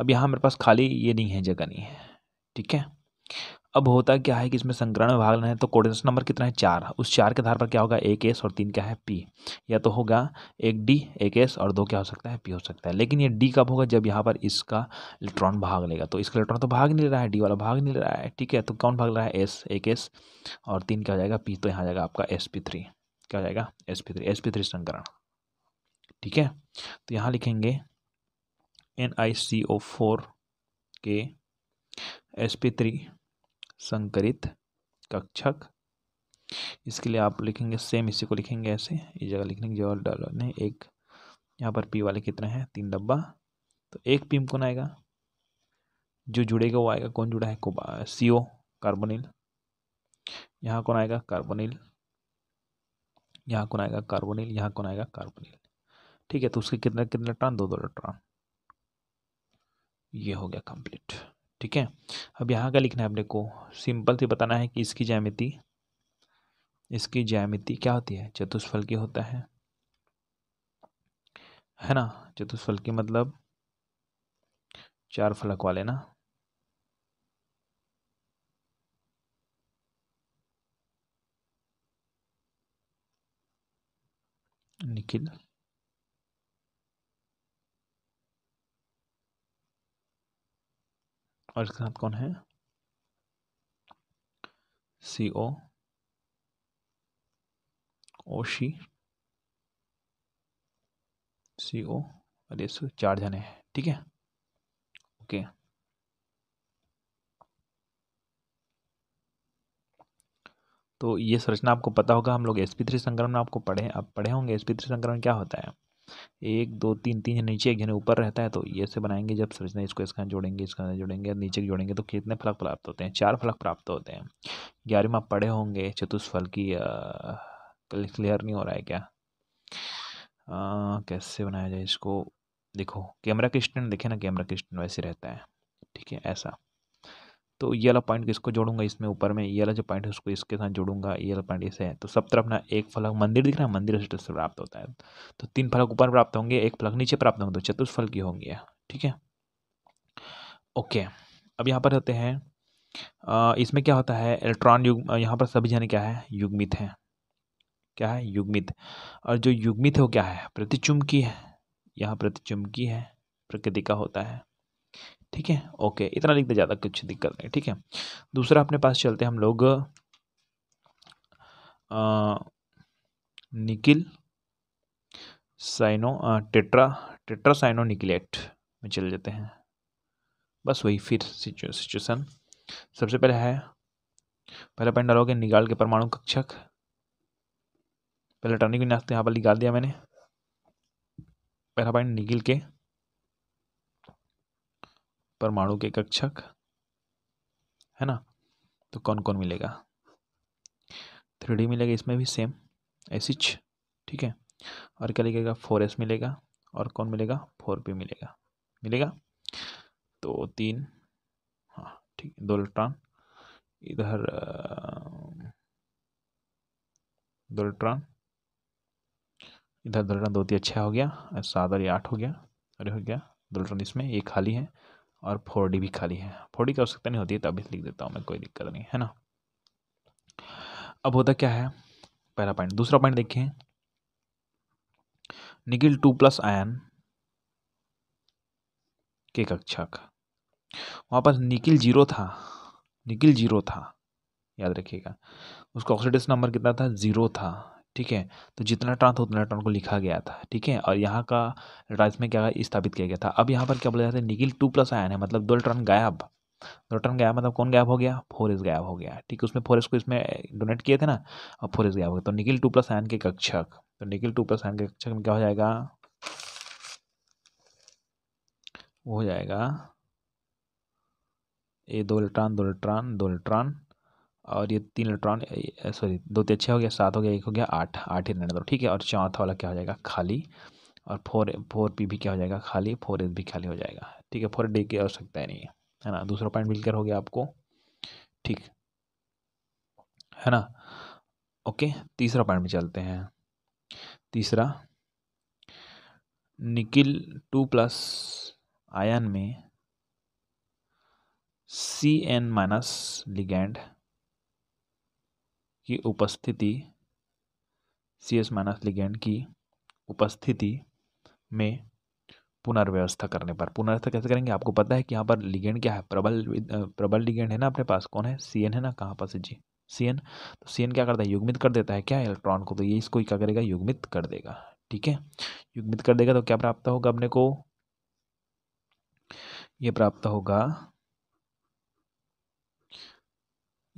अब यहाँ मेरे पास खाली ये नहीं है जगह नहीं है ठीक है अब होता क्या है कि इसमें संकरण में भाग लेना है तो कोऑर्डिनेशन नंबर कितना है चार उस चार के आधार पर क्या होगा एक एस और तीन क्या है पी या तो होगा एक डी एक एस और दो क्या हो सकता है पी हो सकता है लेकिन ये डी कब होगा जब यहाँ पर इसका इलेक्ट्रॉन भाग लेगा तो इसका इलेक्ट्रॉन तो भाग नहीं रहा है डी वाला भाग नहीं रहा है ठीक है तो कौन भाग रहा है एस एक एस और तीन क्या हो जाएगा पी तो यहाँ जाएगा आपका एस पी थ्री क्या हो जाएगा S P three S P three संकरण ठीक है तो यहाँ लिखेंगे N I C O four के एस पी थ्री संकरित कक्षक इसके लिए आप लिखेंगे सेम इसी को लिखेंगे ऐसे ये जगह लिखने की जगह डॉलर ने एक यहाँ पर पी वाले कितने हैं तीन डब्बा तो एक पीम कौन आएगा जो जुड़ेगा वो आएगा कौन जुड़ा है सी ओ कार्बोनिल यहाँ कौन आएगा कार्बोनिल यहाँ कौन आएगा कार्बोनिल यहाँ कौन आएगा कार्बोनिल ठीक है तो उसके कितने कितने इलेक्ट्रॉन दो दो इलेक्ट्रॉन ये हो गया कंप्लीट ठीक है अब यहाँ का लिखना है अपने को सिंपल से बताना है कि इसकी ज्यामिति इसकी ज्यामिति क्या होती है की होता है है ना की मतलब चार फलक वाले ना निखिल और इसके साथ कौन है सी ओ ओशी सी ओ अरे चार जने हैं ठीक है ओके तो ये संरचना आपको पता होगा हम लोग एस पी थ्री संक्रमण आपको पढ़े आप पढ़े होंगे एस पी थ्री संक्रमण क्या होता है एक दो तीन तीन नीचे एक जने ऊपर रहता है तो ये से बनाएंगे जब संरचना इसको इसका जोड़ेंगे इसका जोड़ेंगे नीचे जोड़ेंगे तो कितने फलक प्राप्त होते हैं चार फलक प्राप्त होते हैं ग्यारहवीं आप पढ़े होंगे चतुष्फल की क्लियर नहीं हो रहा है क्या आ, कैसे बनाया जाए इसको देखो कैमरा के स्टैंड देखे ना कैमरा के स्टैंड वैसे रहता है ठीक है ऐसा तो ये वाला पॉइंट किसको जोड़ूंगा इसमें ऊपर में ये वाला जो पॉइंट है उसको इसके साथ जोड़ूंगा ये वाला पॉइंट इसे है तो सब तरफ ना एक फलक मंदिर दिख रहा है मंदिर से प्राप्त होता है तो तीन फलक ऊपर प्राप्त होंगे एक फलक नीचे प्राप्त होंगे तो चतुष्फल की होंगी ठीक है ओके अब यहाँ पर होते हैं इसमें क्या होता है इलेक्ट्रॉन युग यहाँ पर सभी जाने क्या है युग्मित है क्या है युग्मित और जो युग्मित है वो क्या है प्रतिचुम्बकी है यहाँ प्रतिचुम्बकी है प्रकृति का होता है ठीक है ओके इतना लिख दे ज़्यादा कुछ दिक्कत नहीं ठीक है दूसरा अपने पास चलते हम लोग nickel cyano tetra tetra cyano nickelate में चले जाते हैं बस वही फिर सिचुएशन सबसे पहले है पहला पॉइंट डालोगे निगाल के परमाणु कक्षक पहले टर्निंग नास्ते तो यहाँ पर निकाल दिया मैंने पहला पॉइंट निकिल के परमाणु के कक्षक है ना तो कौन कौन मिलेगा थ्री डी मिलेगा इसमें भी सेम एस एच ठीक है और क्या लिखेगा फोर एस मिलेगा और कौन मिलेगा फोर पी मिलेगा मिलेगा तो तीन हाँ ठीक दो इलेक्ट्रॉन इधर दो इलेक्ट्रॉन इधर दो इलेक्ट्रॉन दो तीन अच्छा हो गया सात और ये आठ हो गया अरे हो गया दो इलेक्ट्रॉन इसमें ये खाली है और फोर डी भी खाली है फोर डी की आवश्यकता नहीं होती है तो अभी लिख देता हूँ मैं कोई दिक्कत नहीं है ना अब होता क्या है पहला पॉइंट दूसरा पॉइंट देखिए निकिल टू प्लस आयन के कक्षक वहाँ पर निकिल जीरो था निकिल जीरो था याद रखिएगा उसका ऑक्सीडेशन नंबर कितना था ज़ीरो था ठीक है तो जितना टर्न था उतना टर्न को लिखा गया था ठीक है और यहाँ का राइस में क्या स्थापित किया गया था अब यहाँ पर क्या बोला जाता है निगिल टू प्लस आयन है मतलब दो टर्न गायब दो टर्न गायब मतलब कौन गायब हो गया फोरेस गायब हो गया ठीक है उसमें एस को इसमें डोनेट किए थे ना अब फोरेस गायब हो गया तो निकिल टू प्लस आयन के कक्षक तो निकिल टू प्लस आयन के कक्षक में क्या हो जाएगा वो हो जाएगा ए दो इलेक्ट्रॉन दो इलेक्ट्रॉन दो इलेक्ट्रॉन और ये तीन इलेक्ट्रॉन सॉरी दो तीन तो छः हो गया सात हो गया एक हो गया आठ आठ ही रहने दो ठीक है और चौथा वाला क्या हो जाएगा खाली और फोर फोर पी भी क्या हो जाएगा खाली फोर एस भी खाली हो जाएगा ठीक है फोर डी की आवश्यकता है नहीं है है ना दूसरा पॉइंट मिलकर हो गया आपको ठीक है ना ओके तीसरा पॉइंट में चलते हैं तीसरा निकिल टू प्लस आयन में सी एन माइनस लिगेंड की उपस्थिति सी एस माइनस लिगेंड की उपस्थिति में पुनर्व्यवस्था करने पर पुनर्व्यवस्था कैसे करेंगे आपको पता है कि यहाँ पर लिगेंड क्या है प्रबल प्रबल लिगेंड है ना अपने पास कौन है सी है ना कहाँ पास से जी सी एन तो सी एन क्या करता है युग्मित कर देता है क्या इलेक्ट्रॉन को तो ये इसको क्या करेगा युग्मित कर देगा ठीक है युग्मित कर देगा तो क्या प्राप्त होगा अपने को ये प्राप्त होगा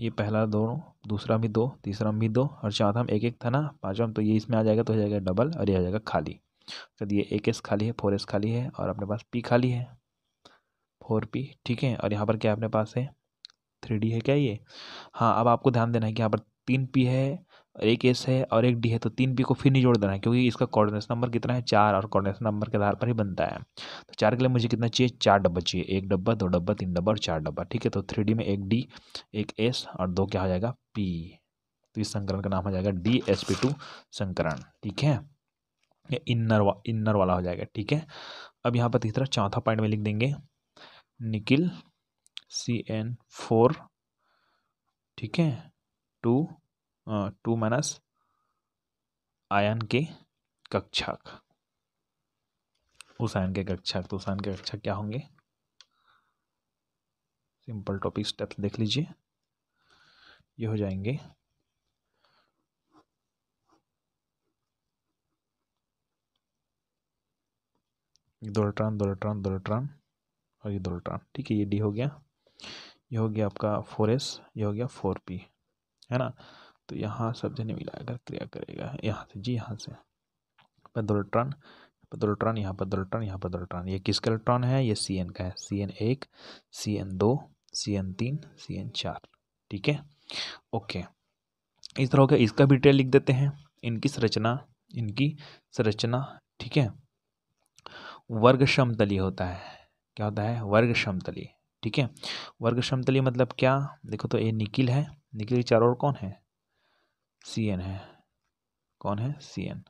ये पहला दो दूसरा भी दो तीसरा भी दो और चौथा हम एक एक था ना पाँचवा तो ये इसमें आ जाएगा तो हो जाएगा डबल और ये आ जाएगा खाली चलिए तो एक एस खाली है फोर एस खाली है और अपने पास पी खाली है फोर पी ठीक है और यहाँ पर क्या अपने पास है थ्री डी है क्या ये हाँ अब आपको ध्यान देना है कि यहाँ पर तीन पी है और एक एस है और एक डी है तो तीन पी को फिर नहीं जोड़ देना है क्योंकि इसका कोऑर्डिनेशन नंबर कितना है चार और कोऑर्डिनेशन नंबर के आधार पर ही बनता है तो चार के लिए मुझे कितना चाहिए चार डब्बा चाहिए एक डब्बा दो डब्बा तीन डब्बा और चार डब्बा ठीक है तो थ्री डी में एक डी एक एस और दो क्या हो जाएगा पी तो इस संकरण का नाम हो जाएगा डी एस पी टू संकरण ठीक है इन्नर वा, इन्नर वाला हो जाएगा ठीक है अब यहाँ पर तीसरा चौथा पॉइंट में लिख देंगे निकिल सी एन फोर ठीक है टू टू माइनस आयन के कक्षक उस आयन के कक्षक तो उस आयन के कक्षक क्या होंगे सिंपल टॉपिक स्टेप्स देख लीजिए ये हो जाएंगे दोल्ट्रान दोल्ट्रान दोल्ट्रान और ये दोल्ट्रान ठीक है ये डी हो गया ये हो गया आपका फोर एस ये हो गया फोर पी है ना तो यहाँ शब्द मिलाकर क्रिया करेगा यहाँ से जी यहाँ से पदोल्ट्रन पदोल्ट्रन यहाँ पदोल्ट्रन यहाँ पदोल्ट्रन ये किसका इलेक्ट्रॉन है ये सी एन का है सी एन एक सी एन दो सी एन तीन सी एन चार ठीक है ओके इस तरह का इसका भी डिटेल लिख देते हैं इनकी संरचना इनकी संरचना ठीक है वर्ग समतलीय होता है क्या होता है वर्ग समतलीय ठीक है वर्ग समतलीय मतलब क्या देखो तो ये निकिल है निकिल के चारों ओर कौन है सी एन है कौन है सी एन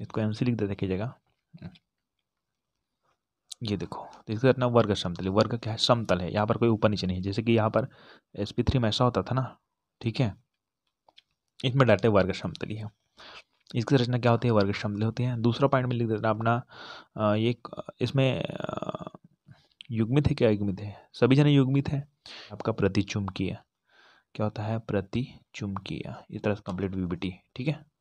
इसको एम सी लिख दे की जगह ये देखो तो इसका अपना वर्ग समतल वर्ग क्या है समतल है यहाँ पर कोई ऊपर नीचे नहीं है जैसे कि यहाँ पर एस पी थ्री में ऐसा होता था ना ठीक है इसमें डाटे वर्ग समतली है इसकी रचना क्या होती है वर्ग समतल होती है दूसरा पॉइंट में लिख देता अपना ये इसमें युग्मित है क्या युग्मित है सभी जने युग्मित है आपका प्रतिचुम्बकीय क्या होता है प्रति चुंबकीय इस तरह से कंप्लीट वीबीटी ठीक है